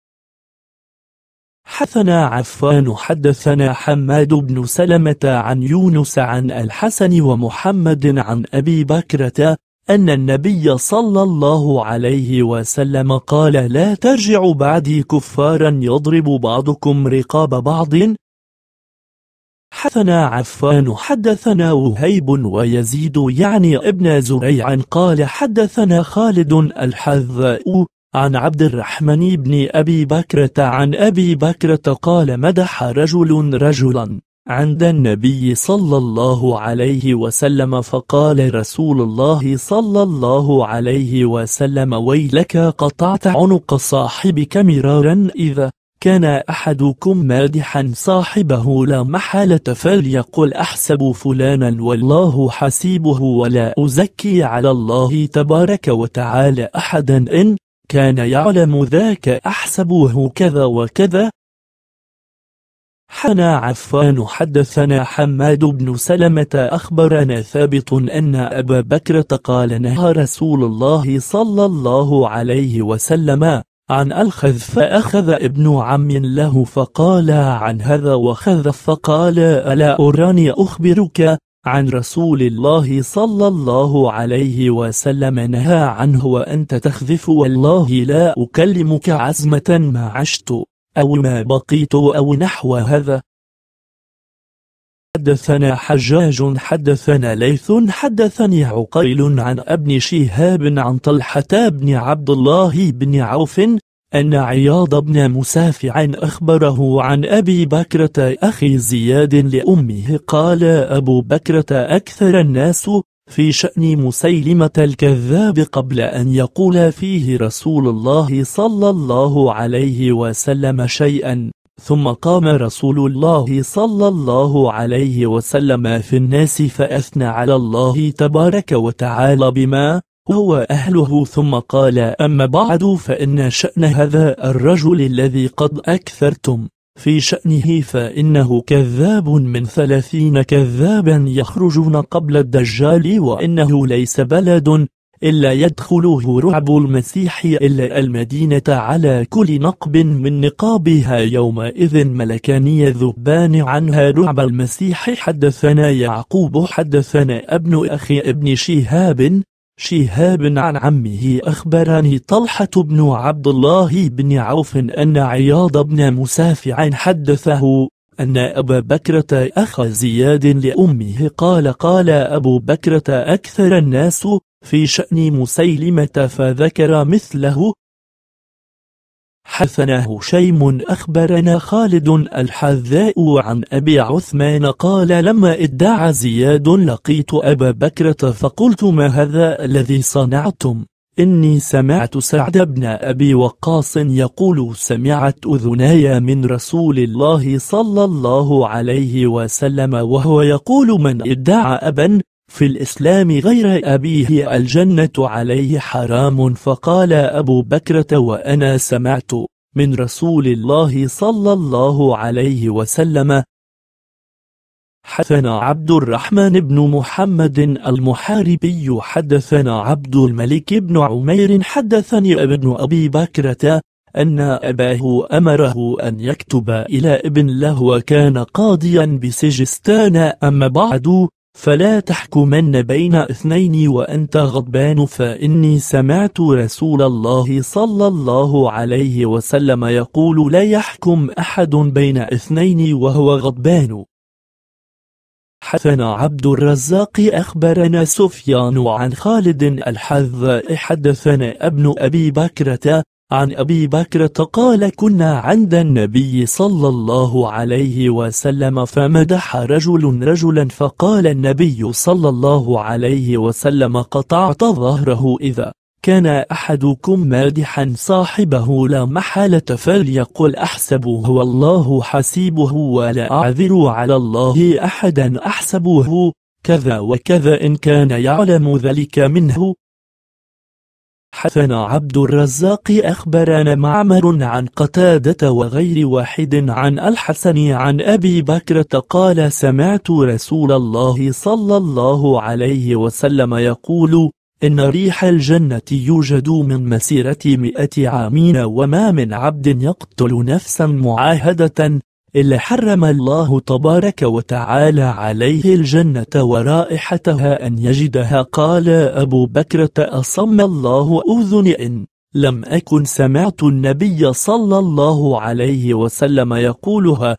حثنا عفان حدثنا حماد بن سلمة عن يونس عن الحسن ومحمد عن أبي بكرة أن النبي صلى الله عليه وسلم قال لا ترجع بعدي كفارا يضرب بعضكم رقاب بعض حثنا عفان حدثنا وهيب ويزيد يعني ابن زريع قال حدثنا خالد الحذاء عن عبد الرحمن بن أبي بكرة عن أبي بكرة قال مدح رجل رجلا عند النبي صلى الله عليه وسلم فقال رسول الله صلى الله عليه وسلم ويلك قطعت عنق صاحبك مرارا إذا كان أحدكم مادحا صاحبه لا محالة فليقل أحسب فلانا والله حسيبه ولا أزكي على الله تبارك وتعالى أحدا إن كان يعلم ذاك أحسبه كذا وكذا حنا عفان حدثنا حماد بن سلمة أخبرنا ثابت أن أبا بكرة قال نهى رسول الله صلى الله عليه وسلم عن الخذ فأخذ ابن عم له فقال عن هذا وخذ فقال ألا أراني أخبرك عن رسول الله صلى الله عليه وسلم نهى عنه وأنت تخذف والله لا أكلمك عزمة ما عشت أو ما بقيت أو نحو هذا حدثنا حجاج حدثنا ليث حدثني عقيل عن ابن شهاب عن طلحة بن عبد الله بن عوف أن عياض بن مسافع أخبره عن أبي بكرة أخي زياد لأمه قال أبو بكرة أكثر الناس في شأن مسيلمة الكذاب قبل أن يقول فيه رسول الله صلى الله عليه وسلم شيئا ثم قام رسول الله صلى الله عليه وسلم في الناس فأثنى على الله تبارك وتعالى بما وهو أهله ثم قال أما بعد فإن شأن هذا الرجل الذي قد أكثرتم في شأنه فإنه كذاب من ثلاثين كذابا يخرجون قبل الدجال وإنه ليس بلد إلا يدخله رعب المسيح إلا المدينة على كل نقب من نقابها يومئذ ملكاني الذبان عنها رعب المسيح حدثنا يعقوب حدثنا ابن أخي ابن شهاب شهاب عن عمه أخبرني طلحة بن عبد الله بن عوف أن عياض بن مسافع حدثه أن أبا بكرة أخ زياد لأمه قال قال أبو بكرة أكثر الناس في شأن مسيلمة فذكر مثله حدثنا هشيم أخبرنا خالد الحذاء عن أبي عثمان قال لما ادعى زياد لقيت أبا بكرة فقلت ما هذا الذي صنعتم إني سمعت سعد بن أبي وقاص يقول سمعت أذناي من رسول الله صلى الله عليه وسلم وهو يقول من ادعى أبا في الإسلام غير أبيه الجنة عليه حرام فقال أبو بكرة وأنا سمعت من رسول الله صلى الله عليه وسلم حدثنا عبد الرحمن بن محمد المحاربي حدثنا عبد الملك بن عمير حدثني ابن أبي بكرة أن أباه أمره أن يكتب إلى ابن له وكان قاضيا بسجستان أما بعد فلا تحكمن بين اثنين وأنت غضبان فإني سمعت رسول الله صلى الله عليه وسلم يقول لا يحكم أحد بين اثنين وهو غضبان حثنا عبد الرزاق أخبرنا سفيان عن خالد الحذاء حدثنا ابن أبي بكرة عن أبي بكر قال كنا عند النبي صلى الله عليه وسلم فمدح رجل رجلا فقال النبي صلى الله عليه وسلم قطعت ظهره إذا كان أحدكم مادحا صاحبه لا محالة فليقل أحسبه والله حسيبه ولا أعذر على الله أحدا أحسبه كذا وكذا إن كان يعلم ذلك منه حسن عبد الرزاق أخبرنا معمر عن قتادة وغير واحد عن الحسن عن أبي بكرة قال سمعت رسول الله صلى الله عليه وسلم يقول إن ريح الجنة يوجد من مسيرة مئة عامين وما من عبد يقتل نفسا معاهدة إلا حرم الله تبارك وتعالى عليه الجنة ورائحتها أن يجدها قال أبو بكرة أصم الله أذن إن لم أكن سمعت النبي صلى الله عليه وسلم يقولها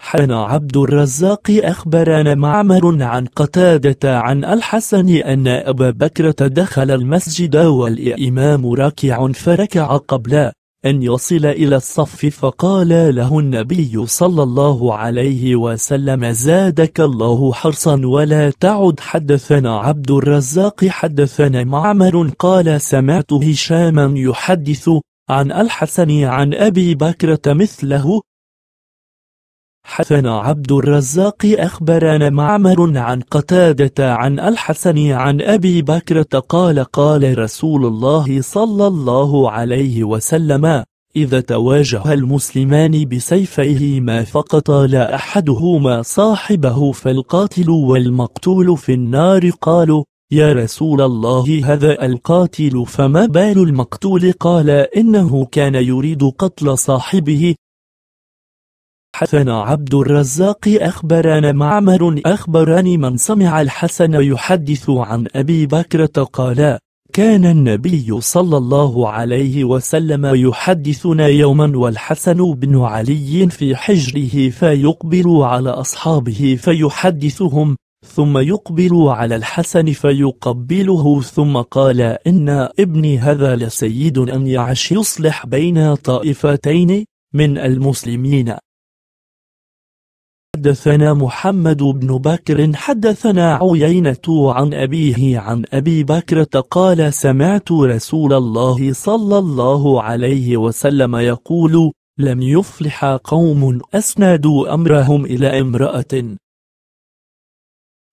حان عبد الرزاق أخبرنا معمر عن قتادة عن الحسن أن أبا بكرة دخل المسجد والإمام راكع فركع قبله أن يصل إلى الصف فقال له النبي صلى الله عليه وسلم زادك الله حرصا ولا تعد حدثنا عبد الرزاق حدثنا معمر قال سمعت هشاما يحدث عن الحسن عن أبي بكرة مثله حسن عبد الرزاق أخبرنا معمر عن قتادة عن الحسن عن أبي بكرة قال قال رسول الله صلى الله عليه وسلم إذا تواجه المسلمان بسيفيهما فقتل أحدهما صاحبه فالقاتل والمقتول في النار قالوا يا رسول الله هذا القاتل فما بال المقتول قال إنه كان يريد قتل صاحبه حدثنا عبد الرزاق أخبرنا معمر أخبرني من سمع الحسن يحدث عن أبي بكرة قال كان النبي صلى الله عليه وسلم يحدثنا يوما والحسن بن علي في حجره فيقبل على أصحابه فيحدثهم ثم يقبل على الحسن فيقبله ثم قال إن ابني هذا لسيد أن يعش يصلح بين طائفتين من المسلمين حدثنا محمد بن بكر حدثنا عيينة عن أبيه عن أبي بكرة قال سمعت رسول الله صلى الله عليه وسلم يقول لم يفلح قوم أسندوا أمرهم إلى امرأة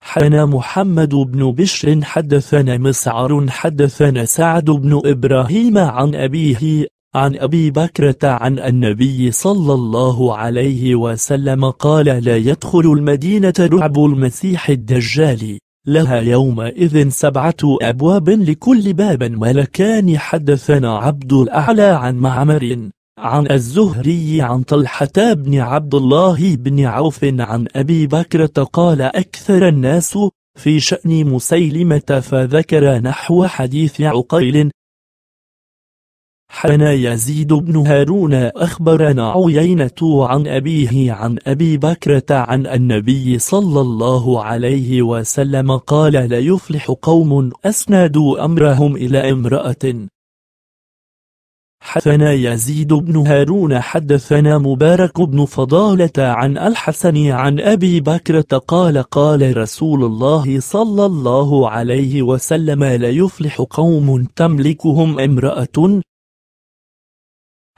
حنا محمد بن بشر حدثنا مسعر حدثنا سعد بن إبراهيم عن أبيه عن أبي بكرة عن النبي صلى الله عليه وسلم قال لا يدخل المدينة رعب المسيح الدجال لها يومئذ سبعة أبواب لكل باب ملكان حدثنا عبد الأعلى عن معمر عن الزهري عن طلحة بن عبد الله بن عوف عن أبي بكرة قال أكثر الناس في شأن مسيلمة فذكر نحو حديث عقيل حنا يزيد بن هارون أخبرنا عيينة عن أبيه عن أبي بكرة عن النبي صلى الله عليه وسلم قال لا يفلح قوم أسنادوا أمرهم إلى امرأة حدثنا يزيد بن هارون حدثنا مبارك بن فضالة عن الحسن عن أبي بكرة قال قال رسول الله صلى الله عليه وسلم لا يفلح قوم تملكهم امرأة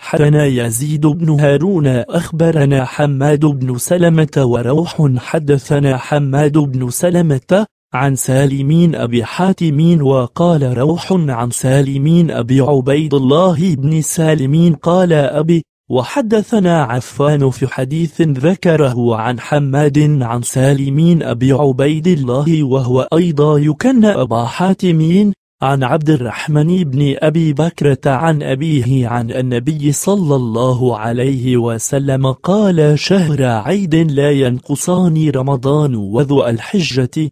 حدنا يزيد بن هارون أخبرنا حماد بن سلمة وروح حدثنا حماد بن سلمة عن سالمين أبي حاتمين وقال روح عن سالمين أبي عبيد الله بن سالمين قال أبي وحدثنا عفان في حديث ذكره عن حماد عن سالمين أبي عبيد الله وهو أيضا يكن أبا حاتمين عن عبد الرحمن بن أبي بكرة عن أبيه عن النبي صلى الله عليه وسلم قال شهر عيد لا ينقصان رمضان وذو الحجة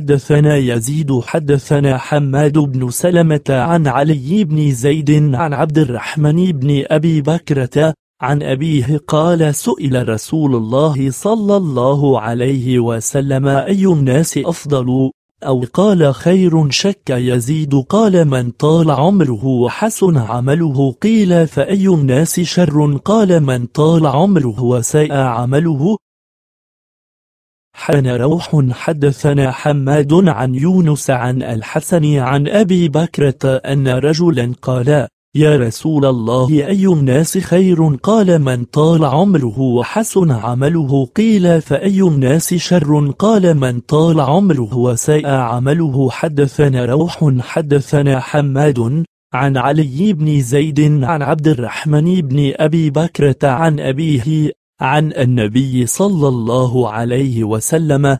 حدثنا يزيد حدثنا حماد بن سلمة عن علي بن زيد عن عبد الرحمن بن أبي بكرة عن أبيه قال سئل رسول الله صلى الله عليه وسلم أي الناس أفضل أو قال خير شك يزيد قال من طال عمره وحسن عمله قيل فأي الناس شر قال من طال عمره وساء عمله حان روح حدثنا حماد عن يونس عن الحسن عن أبي بكرة أن رجلا قال يا رسول الله أي الناس خير قال من طال عمره وحسن عمله قيل فأي الناس شر قال من طال عمره وساء عمله حدثنا روح حدثنا حماد عن علي بن زيد عن عبد الرحمن بن أبي بكرة عن أبيه عن النبي صلى الله عليه وسلم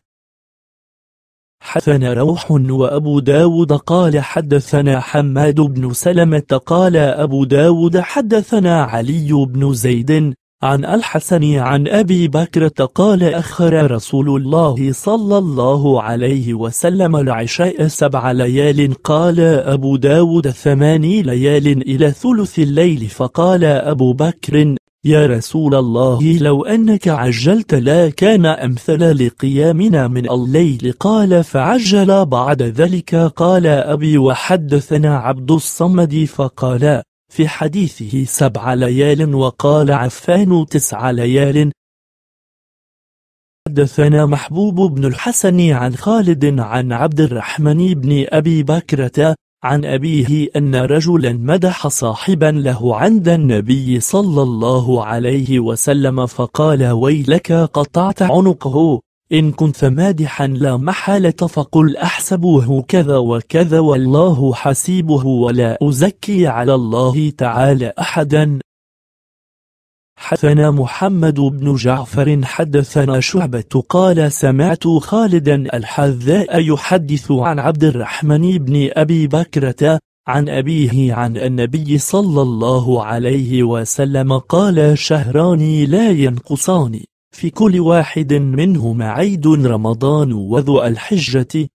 حدثنا روح وأبو داود قال حدثنا حماد بن سلمة قال أبو داود حدثنا علي بن زيد عن الحسن عن أبي بكرة قال أخر رسول الله صلى الله عليه وسلم العشاء سبع ليال قال أبو داود ثماني ليال إلى ثلث الليل فقال أبو بكر يا رسول الله لو أنك عجلت لا كان أمثل لقيامنا من الليل قال فعجل بعد ذلك قال أبي وحدثنا عبد الصمد فقال في حديثه سبع ليال وقال عفان تسع ليال حدثنا محبوب بن الحسن عن خالد عن عبد الرحمن بن أبي بكرة عن أبيه أن رجلا مدح صاحبا له عند النبي صلى الله عليه وسلم فقال ويلك قطعت عنقه إن كنت مادحا لا محالة فقل أحسبه كذا وكذا والله حسيبه ولا أزكي على الله تعالى أحدا حدثنا محمد بن جعفر حدثنا شعبة قال سمعت خالدا الحذاء يحدث عن عبد الرحمن بن أبي بكرة عن أبيه عن النبي صلى الله عليه وسلم قال شهران لا ينقصان في كل واحد منهما عيد رمضان وذو الحجة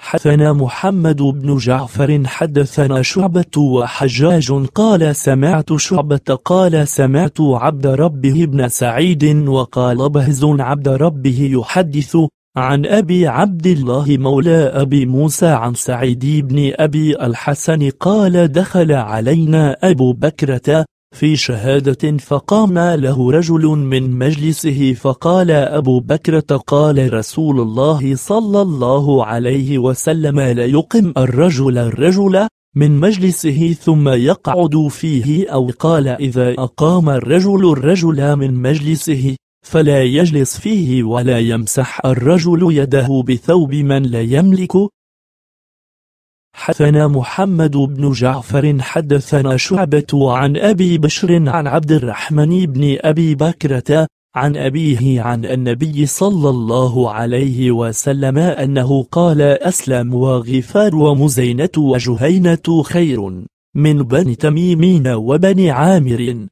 حدثنا محمد بن جعفر حدثنا شعبة وحجاج قال سمعت شعبة قال سمعت عبد ربه بن سعيد وقال بهز عبد ربه يحدث عن أبي عبد الله مولى أبي موسى عن سعيد بن أبي الحسن قال دخل علينا أبو بكرة في شهادة فقام له رجل من مجلسه فقال أبو بكرة قال رسول الله صلى الله عليه وسلم لا يقم الرجل الرجل من مجلسه ثم يقعد فيه أو قال إذا أقام الرجل الرجل من مجلسه فلا يجلس فيه ولا يمسح الرجل يده بثوب من لا يملك حدثنا محمد بن جعفر حدثنا شعبة عن أبي بشر عن عبد الرحمن بن أبي بكرة عن أبيه عن النبي صلى الله عليه وسلم أنه قال أسلم وغفار ومزينة وجهينة خير من بني تميمين وبني عامر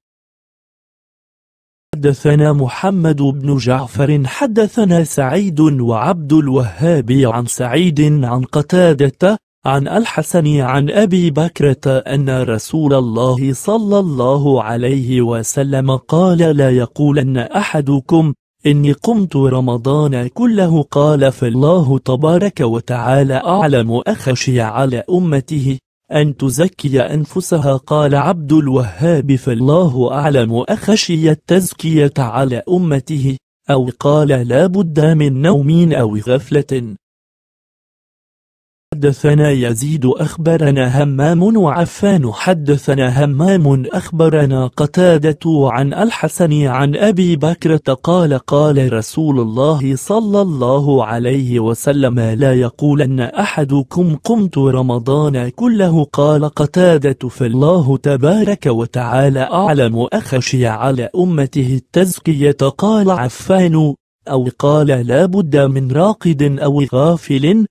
حدثنا محمد بن جعفر حدثنا سعيد وعبد الوهاب عن سعيد عن قتادة عن الحسن عن أبي بكرة أن رسول الله صلى الله عليه وسلم قال لا يقولن أحدكم إني قمت رمضان كله قال فالله تبارك وتعالى أعلم أخشي على أمته أن تزكي أنفسها قال عبد الوهاب فالله أعلم أخشي التزكية على أمته أو قال لا بد من نوم أو غفلة حدثنا يزيد أخبرنا همام وعفان حدثنا همام أخبرنا قتادة عن الحسن عن أبي بكرة قال قال رسول الله صلى الله عليه وسلم لا يقولن أحدكم قمت رمضان كله قال قتادة فالله تبارك وتعالى أعلم أخشي على أمته التزكية قال عفان أو قال لا بد من راقد أو غافل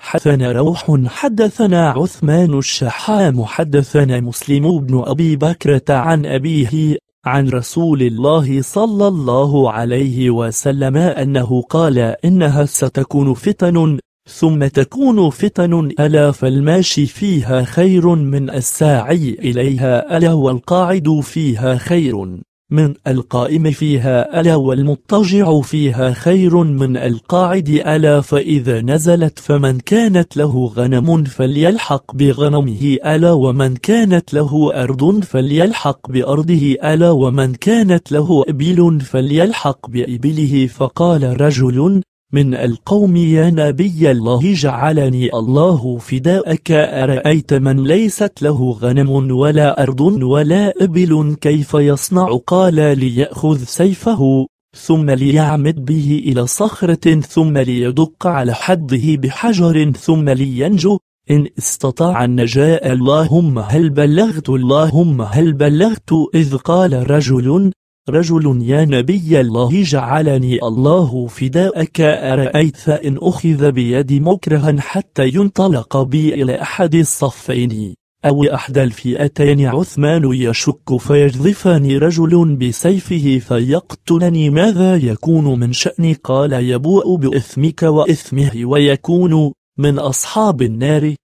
حدثنا روح حدثنا عثمان الشحام حدثنا مسلم بن أبي بكرة عن أبيه عن رسول الله صلى الله عليه وسلم أنه قال إنها ستكون فتن ثم تكون فتن ألا فالماشي فيها خير من الساعي إليها ألا والقاعد فيها خير من القائم فيها ألا والمضطجع فيها خير من القاعد ألا فإذا نزلت فمن كانت له غنم فليلحق بغنمه ألا ومن كانت له أرض فليلحق بأرضه ألا ومن كانت له إبل فليلحق بإبله فقال رجل من القوم يا نبي الله جعلني الله فداءك أرأيت من ليست له غنم ولا أرض ولا إبل كيف يصنع قال ليأخذ سيفه ثم ليعمد به إلى صخرة ثم ليدق على حده بحجر ثم لينجو إن استطاع النجاء اللهم هل بلغت اللهم هل بلغت إذ قال رجل رجل يا نبي الله جعلني الله فداءك أرأيت إن أخذ بيدي مكرها حتى ينطلق بي إلى أحد الصفين أو أحدى الفئتين عثمان يشك فيجذفني رجل بسيفه فيقتلني ماذا يكون من شأني قال يبوء بإثمك وإثمه ويكون من أصحاب النار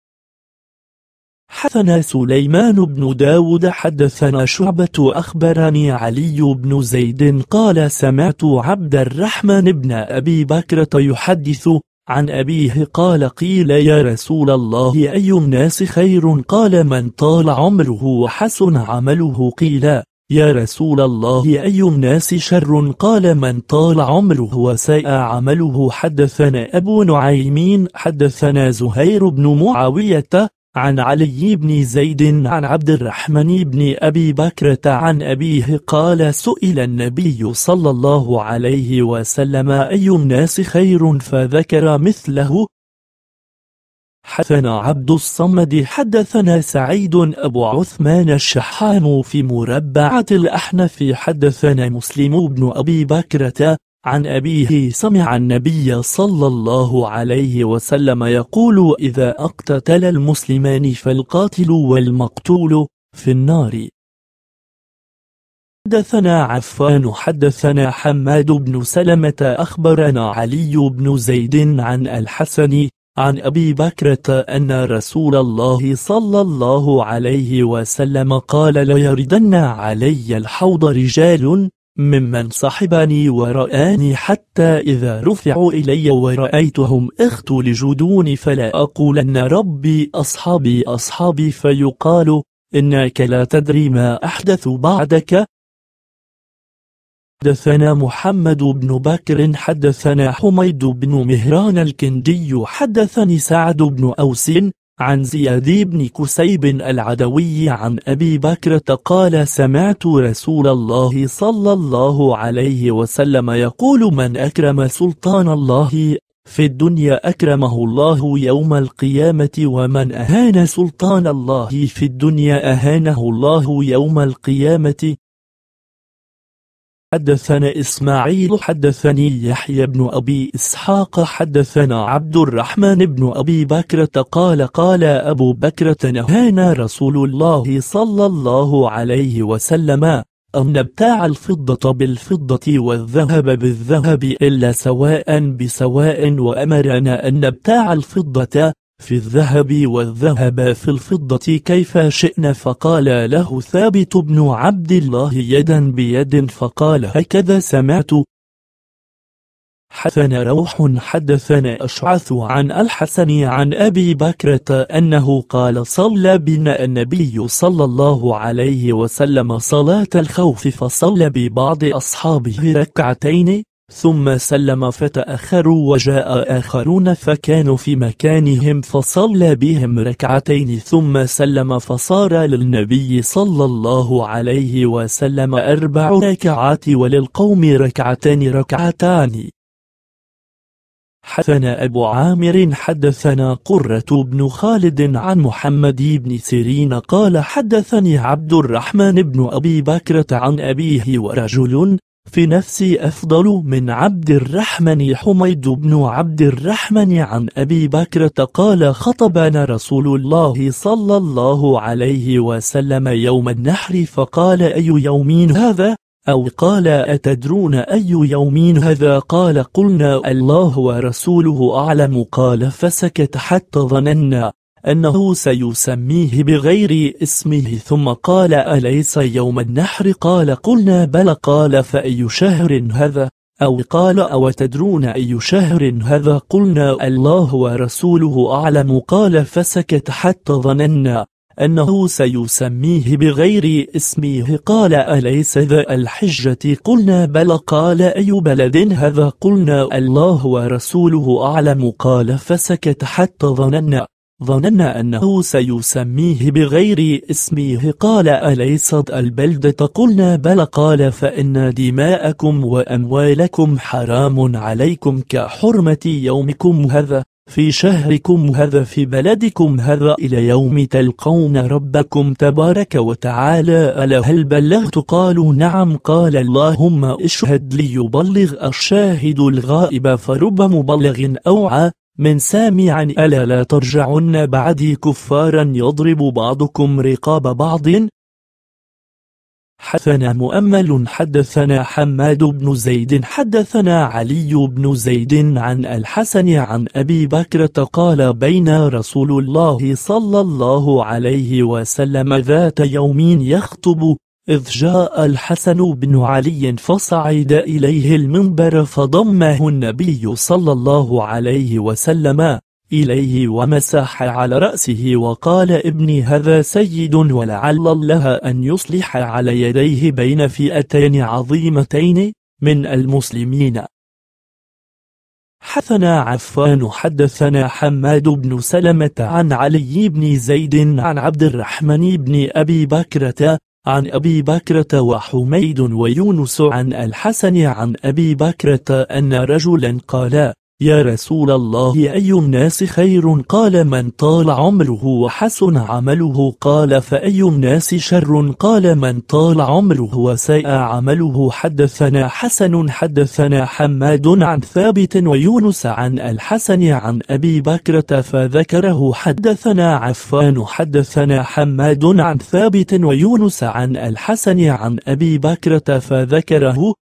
حدثنا سليمان بن داود حدثنا شعبة أخبرني علي بن زيد قال سمعت عبد الرحمن بن أبي بكرة يحدث عن أبيه قال قيل يا رسول الله أي الناس خير قال من طال عمره وحسن عمله قيل يا رسول الله أي الناس شر قال من طال عمره وساء عمله حدثنا أبو نعيمين حدثنا زهير بن معاوية عن علي بن زيد عن عبد الرحمن بن أبي بكرة عن أبيه قال سئل النبي صلى الله عليه وسلم أي الناس خير فذكر مثله حدثنا عبد الصمد حدثنا سعيد أبو عثمان الشحام في مربعة الأحنف حدثنا مسلم بن أبي بكرة عن أبيه سمع النبي صلى الله عليه وسلم يقول إذا أقتتل المسلمان فالقاتل والمقتول في النار حدثنا عفان حدثنا حماد بن سلمة أخبرنا علي بن زيد عن الحسن عن أبي بكرة أن رسول الله صلى الله عليه وسلم قال ليردن علي الحوض رجال ممن صحبني ورآني حتى إذا رفعوا إلي ورأيتهم اختلجدوني فلا أقولن ربي أصحابي أصحابي فيقال إنك لا تدري ما أحدث بعدك حدثنا محمد بن بكر حدثنا حميد بن مهران الكندي حدثني سعد بن أوس عن زياد بن كسيب العدوي عن أبي بكرة قال سمعت رسول الله صلى الله عليه وسلم يقول من أكرم سلطان الله في الدنيا أكرمه الله يوم القيامة ومن أهان سلطان الله في الدنيا أهانه الله يوم القيامة حدثنا إسماعيل حدثني يحيى بن أبي إسحاق حدثنا عبد الرحمن بن أبي بكرة قال قال أبو بكرة نهانا رسول الله صلى الله عليه وسلم أن نبتاع الفضة بالفضة والذهب بالذهب إلا سواء بسواء وأمرنا أن نبتاع الفضة في الذهب والذهب في الفضة كيف شئنا فقال له ثابت بن عبد الله يدا بيد فقال هكذا سمعت حدثنا روح حدثنا أشعث عن الحسن عن أبي بكرة أنه قال صلى بنا النبي صلى الله عليه وسلم صلاة الخوف فصلى ببعض أصحابه ركعتين ثم سلم فتأخروا وجاء آخرون فكانوا في مكانهم فصلى بهم ركعتين ثم سلم فصار للنبي صلى الله عليه وسلم أربع ركعات وللقوم ركعتان ركعتان حدثنا أبو عامر حدثنا قرة بن خالد عن محمد بن سيرين قال حدثني عبد الرحمن بن أبي بكرة عن أبيه ورجل في نفسي أفضل من عبد الرحمن حميد بن عبد الرحمن عن أبي بكرة قال خطبنا رسول الله صلى الله عليه وسلم يوم النحر فقال أي يومين هذا؟ أو قال أتدرون أي يومين هذا قال قلنا الله ورسوله أعلم قال فسكت حتى ظننا أنه سيسميه بغير اسمه ثم قال أليس يوم النحر قال قلنا بل قال فأي شهر هذا أو قال أو تدرون أي شهر هذا قلنا الله ورسوله أعلم قال فسكت حتى ظننا أنه سيسميه بغير اسمه قال أليس ذا الحجة قلنا بل قال أي بلد هذا قلنا الله ورسوله أعلم قال فسكت حتى ظننا ظننا أنه سيسميه بغير اسمه قال أليست البلدة قلنا بل قال فإن دماءكم وأموالكم حرام عليكم كحرمة يومكم هذا في شهركم هذا في بلدكم هذا إلى يوم تلقون ربكم تبارك وتعالى ألا هل بلغت قالوا نعم قال اللهم اشهد ليبلغ الشاهد الغائب فرب مبلغ أوعى من سامعا ألا لا ترجعن بعدي كفارا يضرب بعضكم رقاب بعض حدثنا مؤمل حدثنا حماد بن زيد حدثنا علي بن زيد عن الحسن عن أبي بكرة قال بين رسول الله صلى الله عليه وسلم ذات يوم يخطب إذ جاء الحسن بن علي فصعد إليه المنبر فضمه النبي صلى الله عليه وسلم إليه ومسح على رأسه وقال ابني هذا سيد ولعل الله أن يصلح على يديه بين فئتين عظيمتين من المسلمين حثنا عفان حدثنا حماد بن سلمة عن علي بن زيد عن عبد الرحمن بن أبي بكرة عن أبي بكرة وحميد ويونس عن الحسن عن أبي بكرة أن رجلا قال يا رسول الله أي الناس خير قال من طال عمره وحسن عمله قال فأي الناس شر قال من طال عمره وساء عمله حدثنا حسن حدثنا حماد عن ثابت ويونس عن الحسن عن أبي بكرة فذكره حدثنا عفان حدثنا حماد عن ثابت ويونس عن الحسن عن أبي بكرة فذكره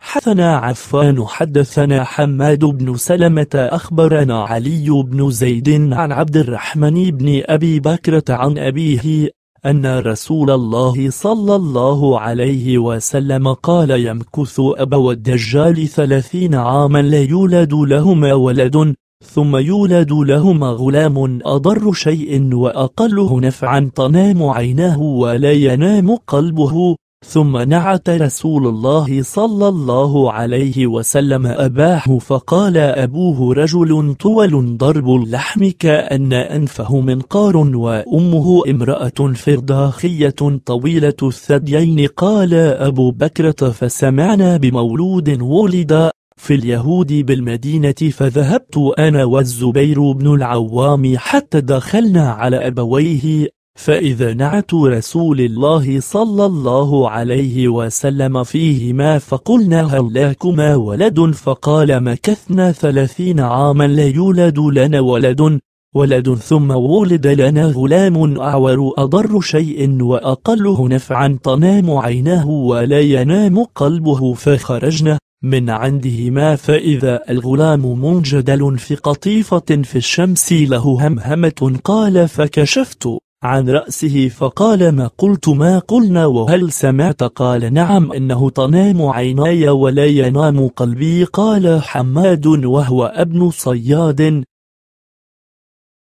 حدثنا عفان حدثنا حماد بن سلمة أخبرنا علي بن زيد عن عبد الرحمن بن أبي بكرة عن أبيه أن رسول الله صلى الله عليه وسلم قال يمكث أبو الدجال ثلاثين عاما لا يولد لهما ولد ثم يولد لهما غلام أضر شيء وأقله نفعا تنام عيناه ولا ينام قلبه ثم نعت رسول الله صلى الله عليه وسلم أباه فقال أبوه رجل طول ضرب اللحم كأن أنفه منقار وأمه امرأة فرداخية طويلة الثديين قال أبو بكرة فسمعنا بمولود ولد في اليهود بالمدينة فذهبت أنا والزبير بن العوام حتى دخلنا على أبويه فإذا نعت رسول الله صلى الله عليه وسلم فيهما فقلنا هل لكما ولد فقال مكثنا ثلاثين عاما لا يولد لنا ولد ولد ثم ولد لنا غلام أعور أضر شيء وأقله نفعا تنام عيناه ولا ينام قلبه فخرجنا من عندهما فإذا الغلام منجدل في قطيفة في الشمس له همهمة قال فكشفت عن رأسه فقال ما قلت ما قلنا وهل سمعت قال نعم إنه تنام عيناي ولا ينام قلبي قال حماد وهو ابن صياد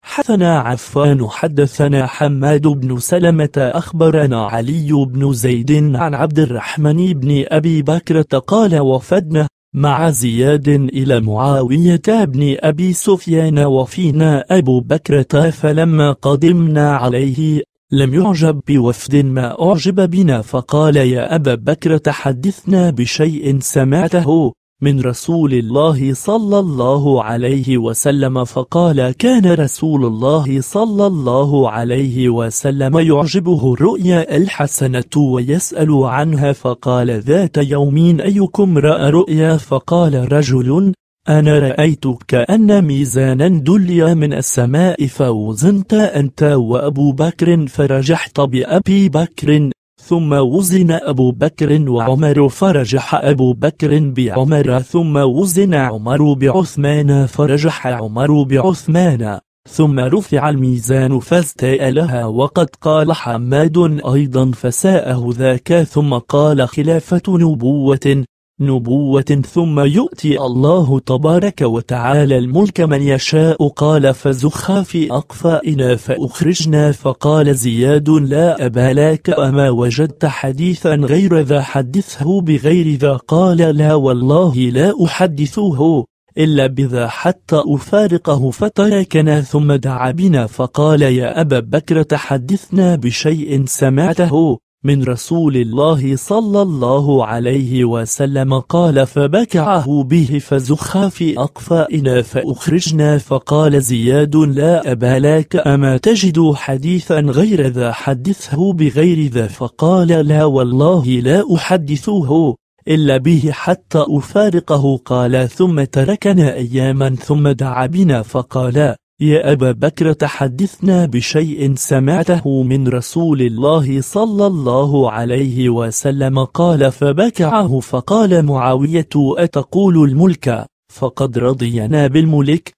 حدثنا عفان حدثنا حماد بن سلمة أخبرنا علي بن زيد عن عبد الرحمن بن أبي بكرة قال وفدنا مع زياد إلى معاوية بن أبي سفيان وفينا أبو بكرة فلما قدمنا عليه لم يعجب بوفد ما أعجب بنا فقال يا أبا بكرة حدثنا بشيء سمعته من رسول الله صلى الله عليه وسلم فقال كان رسول الله صلى الله عليه وسلم يعجبه الرؤيا الحسنة ويسأل عنها فقال ذات يومين أيكم رأى رؤيا فقال رجل أنا رأيت كأن ميزانا دلي من السماء فوزنت أنت وأبو بكر فرجحت بأبي بكر ثم وزن أبو بكر وعمر فرجح أبو بكر بعمر ثم وزن عمر بعثمان فرجح عمر بعثمان ثم رفع الميزان لها وقد قال حماد أيضا فساءه ذاك ثم قال خلافة نبوة نبوة ثم يؤتي الله تبارك وتعالى الملك من يشاء قال فزخ في أقفائنا فأخرجنا فقال زياد لا أبالاك أما وجدت حديثا غير ذا حدثه بغير ذا قال لا والله لا أحدثه إلا بذا حتى أفارقه فتركنا ثم دعا بنا فقال يا أبا بكر تحدثنا بشيء سمعته من رسول الله صلى الله عليه وسلم قال فبكعه به فزخ في أقفائنا فأخرجنا فقال زياد لا أبا لك أما تجد حديثا غير ذا حدثه بغير ذا فقال لا والله لا أحدثه إلا به حتى أفارقه قال ثم تركنا أياما ثم دعا بنا فقال يا أبا بكر تحدثنا بشيء سمعته من رسول الله صلى الله عليه وسلم قال فبكعه فقال معاوية أتقول الملك فقد رضينا بالملك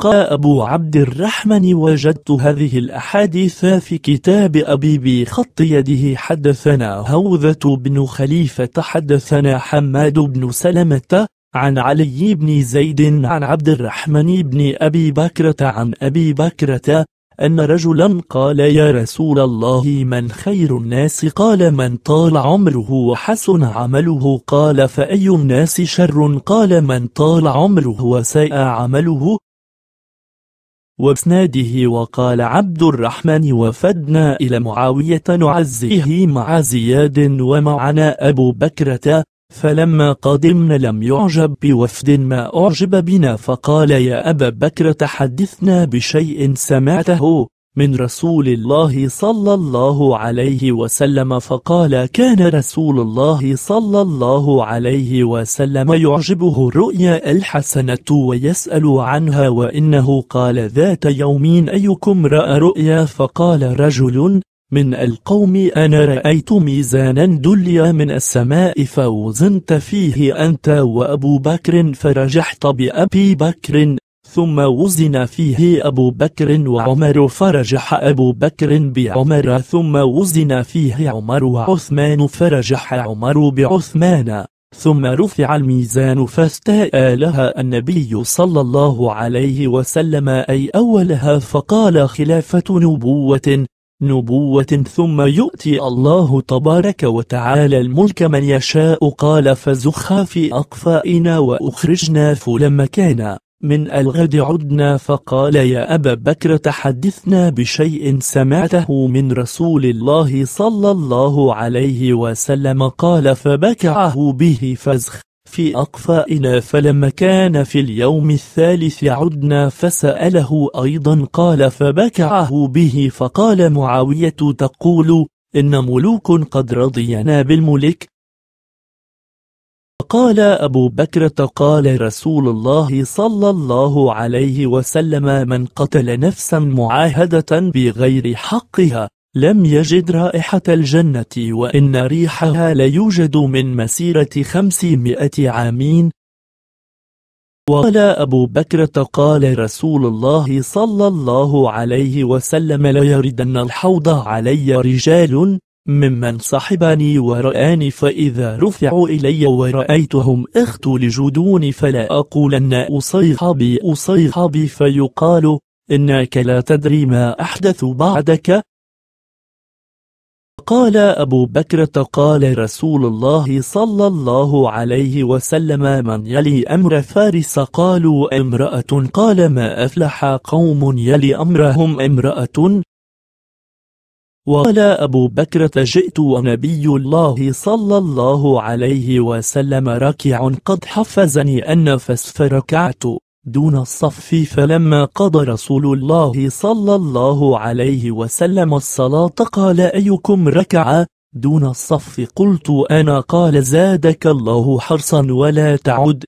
قال أبو عبد الرحمن وجدت هذه الأحاديث في كتاب أبي بخط يده حدثنا هوذة بن خليفة حدثنا حماد بن سلمة عن علي بن زيد عن عبد الرحمن بن أبي بكرة عن أبي بكرة أن رجلا قال يا رسول الله من خير الناس قال من طال عمره وحسن عمله قال فأي الناس شر قال من طال عمره وساء عمله واسناده وقال عبد الرحمن وفدنا إلى معاوية نعزيه مع زياد ومعنا أبو بكرة فلما قدمنا لم يعجب بوفد ما أعجب بنا فقال يا أبا بكر تحدثنا بشيء سمعته من رسول الله صلى الله عليه وسلم فقال كان رسول الله صلى الله عليه وسلم يعجبه الرؤيا الحسنة ويسأل عنها وإنه قال ذات يومين أيكم رأى رؤيا فقال رجل من القوم أنا رأيت ميزانا دلي من السماء فوزنت فيه أنت وأبو بكر فرجحت بأبي بكر ثم وزن فيه أبو بكر وعمر فرجح أبو بكر بعمر ثم وزن فيه عمر وعثمان فرجح عمر بعثمان ثم رفع الميزان فاستاء لها النبي صلى الله عليه وسلم أي أولها فقال خلافة نبوة نبوة ثم يؤتي الله تبارك وتعالى الملك من يشاء قال فزخ في أقفائنا وأخرجنا فلما مكانا من الغد عدنا فقال يا أبا بكر تحدثنا بشيء سمعته من رسول الله صلى الله عليه وسلم قال فبكعه به فزخ في أقفائنا فلما كان في اليوم الثالث عدنا فسأله أيضا قال فبكعه به فقال معاوية تقول إن ملوك قد رضينا بالملك قال أبو بكرة قال رسول الله صلى الله عليه وسلم من قتل نفسا معاهدة بغير حقها لم يجد رائحة الجنة وإن ريحها ليوجد من مسيرة خمسمائة عامين وقال أبو بكرة قال رسول الله صلى الله عليه وسلم ليردن الحوض علي رجال ممن صحبني ورآني فإذا رفعوا إلي ورأيتهم أخت لجدون فلا أقولن أصيحبي أصيحبي فيقال إنك لا تدري ما أحدث بعدك قال أبو بكرة قال رسول الله صلى الله عليه وسلم من يلي أمر فارس قالوا امرأة قال ما أفلح قوم يلي أمرهم امرأة وقال أبو بكرة جئت ونبي الله صلى الله عليه وسلم راكع قد حفزني أن فسفركعت دون الصف فلما قضى رسول الله صلى الله عليه وسلم الصلاة قال أيكم ركع دون الصف قلت أنا قال زادك الله حرصا ولا تعد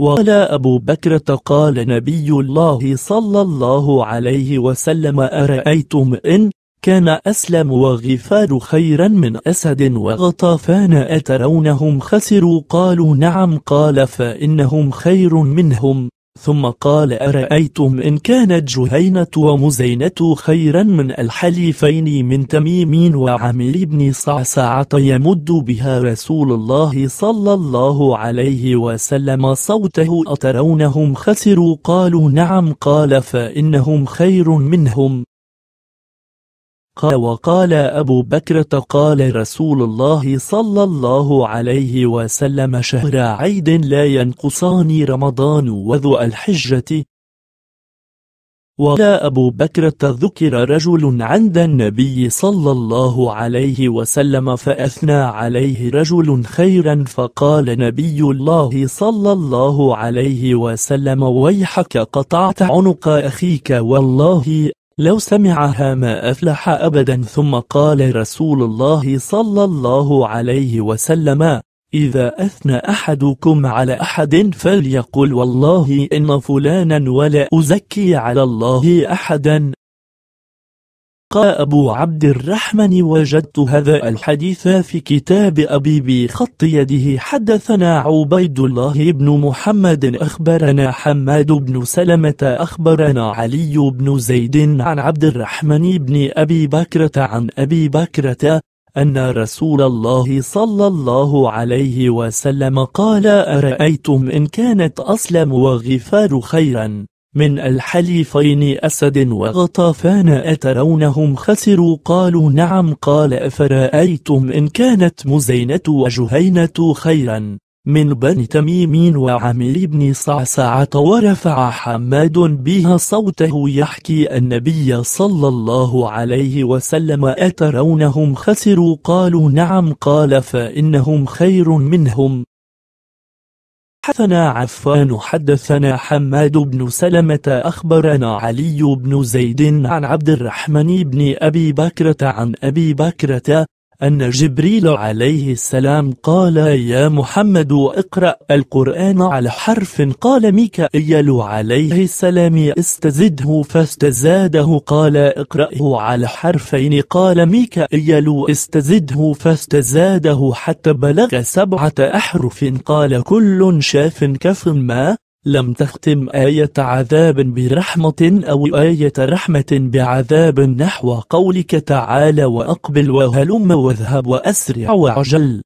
وقال أبو بكرة قال نبي الله صلى الله عليه وسلم أرأيتم إن كان أسلم وغفار خيرا من أسد وغطافان أترونهم خسروا قالوا نعم قال فإنهم خير منهم ثم قال أرأيتم إن كانت جهينة ومزينة خيرا من الحليفين من تميم وعمل بن صعصعة يمد بها رسول الله صلى الله عليه وسلم صوته أترونهم خسروا قالوا نعم قال فإنهم خير منهم قال وقال أبو بكرة قال رسول الله صلى الله عليه وسلم شهر عيد لا ينقصان رمضان وذو الحجة وقال أبو بكرة ذكر رجل عند النبي صلى الله عليه وسلم فأثنى عليه رجل خيرا فقال نبي الله صلى الله عليه وسلم ويحك قطعت عنق أخيك والله لو سمعها ما أفلح أبدا ثم قال رسول الله صلى الله عليه وسلم إذا أثنى أحدكم على أحد فليقل والله إن فلانا ولا أزكي على الله أحدا قال أبو عبد الرحمن وجدت هذا الحديث في كتاب أبي بخط يده حدثنا عبيد الله بن محمد أخبرنا حماد بن سلمة أخبرنا علي بن زيد عن عبد الرحمن بن أبي بكرة عن أبي بكرة أن رسول الله صلى الله عليه وسلم قال أرأيتم إن كانت أسلم وغفار خيرا من الحليفين أسد وغطافان أترونهم خسروا قالوا نعم قال أفرأيتم إن كانت مزينة وجهينة خيرا من بني تميم وعمير بن صعصعة ورفع حماد بها صوته يحكي النبي صلى الله عليه وسلم أترونهم خسروا قالوا نعم قال فإنهم خير منهم حدثنا عفان حدثنا حماد بن سلمة أخبرنا علي بن زيد عن عبد الرحمن بن أبي بكرة عن أبي بكرة أن جبريل عليه السلام قال يا محمد اقرأ القرآن على حرف قال ميكائيل عليه السلام استزده فاستزاده قال اقرأه على حرفين قال ميكائيل استزده فاستزاده حتى بلغ سبعة أحرف قال كل شاف كف ما لم تختم آية عذاب برحمة أو آية رحمة بعذاب نحو قولك تعالى وأقبل وهلم واذهب وأسرع وعجل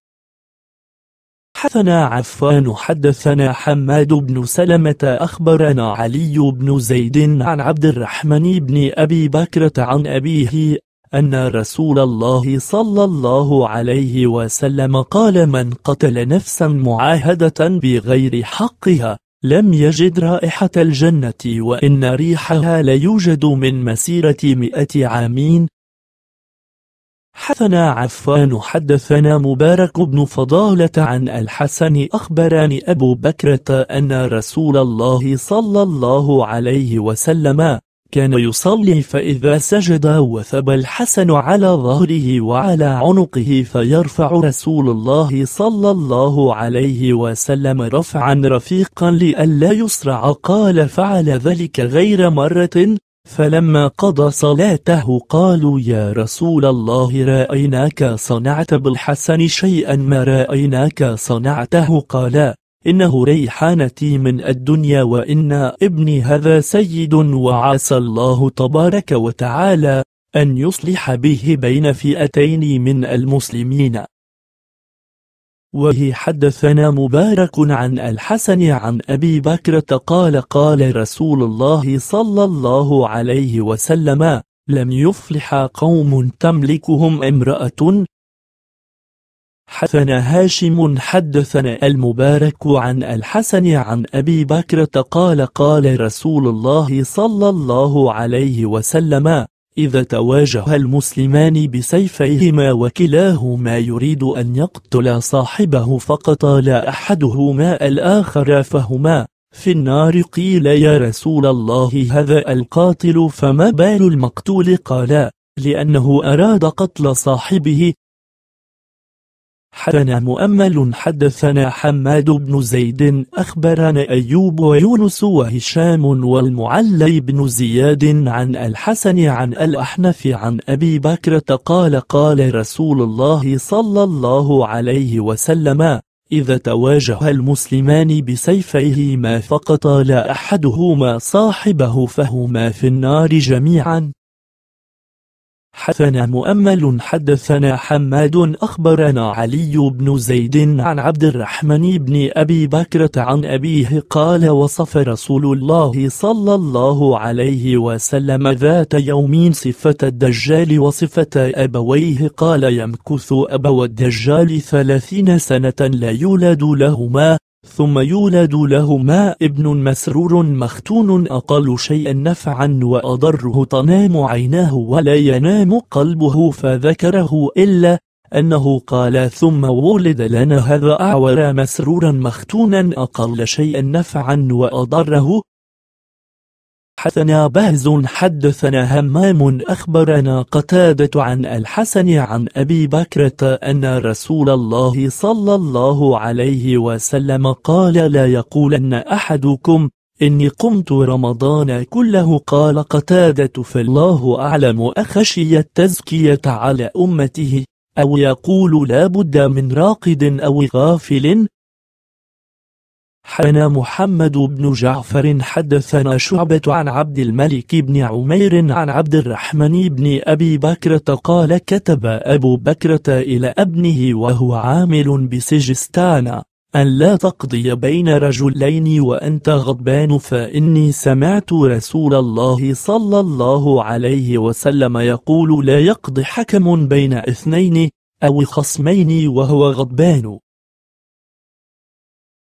حدثنا عفان حدثنا حماد بن سلمة أخبرنا علي بن زيد عن عبد الرحمن بن أبي بكرة عن أبيه أن رسول الله صلى الله عليه وسلم قال من قتل نفسا معاهدة بغير حقها لم يجد رائحة الجنة وإن ريحها لا يوجد من مسيرة مئة عامين حدثنا عفان حدثنا مبارك بن فضالة عن الحسن أخبرني أبو بكرة أن رسول الله صلى الله عليه وسلم كان يصلي فإذا سجد وثب الحسن على ظهره وعلى عنقه فيرفع رسول الله صلى الله عليه وسلم رفعا رفيقا لئلا يسرع قال فعل ذلك غير مرة فلما قضى صلاته قالوا يا رسول الله رأيناك صنعت بالحسن شيئا ما رأيناك صنعته قال إنه ريحانتي من الدنيا وإن ابني هذا سيد وعسى الله تبارك وتعالى أن يصلح به بين فئتين من المسلمين وهي حدثنا مبارك عن الحسن عن أبي بكرة قال قال رسول الله صلى الله عليه وسلم لم يفلح قوم تملكهم امرأة حدثنا هاشم حدثنا المبارك عن الحسن عن أبي بكرة قال قال رسول الله صلى الله عليه وسلم إذا تواجه المسلمان بسيفيهما وكلاهما يريد أن يقتل صاحبه فقتل أحدهما الآخر فهما في النار قيل يا رسول الله هذا القاتل فما بال المقتول قال لأنه أراد قتل صاحبه حدثنا مؤمل حدثنا حماد بن زيد أخبرنا أيوب ويونس وهشام والمعلي بن زياد عن الحسن عن الأحنف عن أبي بكرة قال قال رسول الله صلى الله عليه وسلم إذا تواجه المسلمان بسيفيهما لا أحدهما صاحبه فهما في النار جميعا حدثنا مؤمل حدثنا حماد أخبرنا علي بن زيد عن عبد الرحمن بن أبي بكرة عن أبيه قال وصف رسول الله صلى الله عليه وسلم ذات يوم صفة الدجال وصفة أبويه قال يمكث أبو الدجال ثلاثين سنة لا يولد لهما ثم يولد لهما ابن مسرور مختون أقل شيئا نفعا وأضره تنام عيناه ولا ينام قلبه فذكره إلا أنه قال ثم ولد لنا هذا أعور مسرورا مختونا أقل شيئا نفعا وأضره حدثنا بهز حدثنا همام أخبرنا قتادة عن الحسن عن أبي بكرة أن رسول الله صلى الله عليه وسلم قال لا يقولن أحدكم إني قمت رمضان كله قال قتادة فالله أعلم أخشي التزكية على أمته أو يقول لا بد من راقد أو غافل حنا محمد بن جعفر حدثنا شعبة عن عبد الملك بن عمير عن عبد الرحمن بن أبي بكرة قال كتب أبو بكرة إلى ابنه وهو عامل بسجستان أن لا تقضي بين رجلين وأنت غضبان فإني سمعت رسول الله صلى الله عليه وسلم يقول لا يقضي حكم بين اثنين أو خصمين وهو غضبان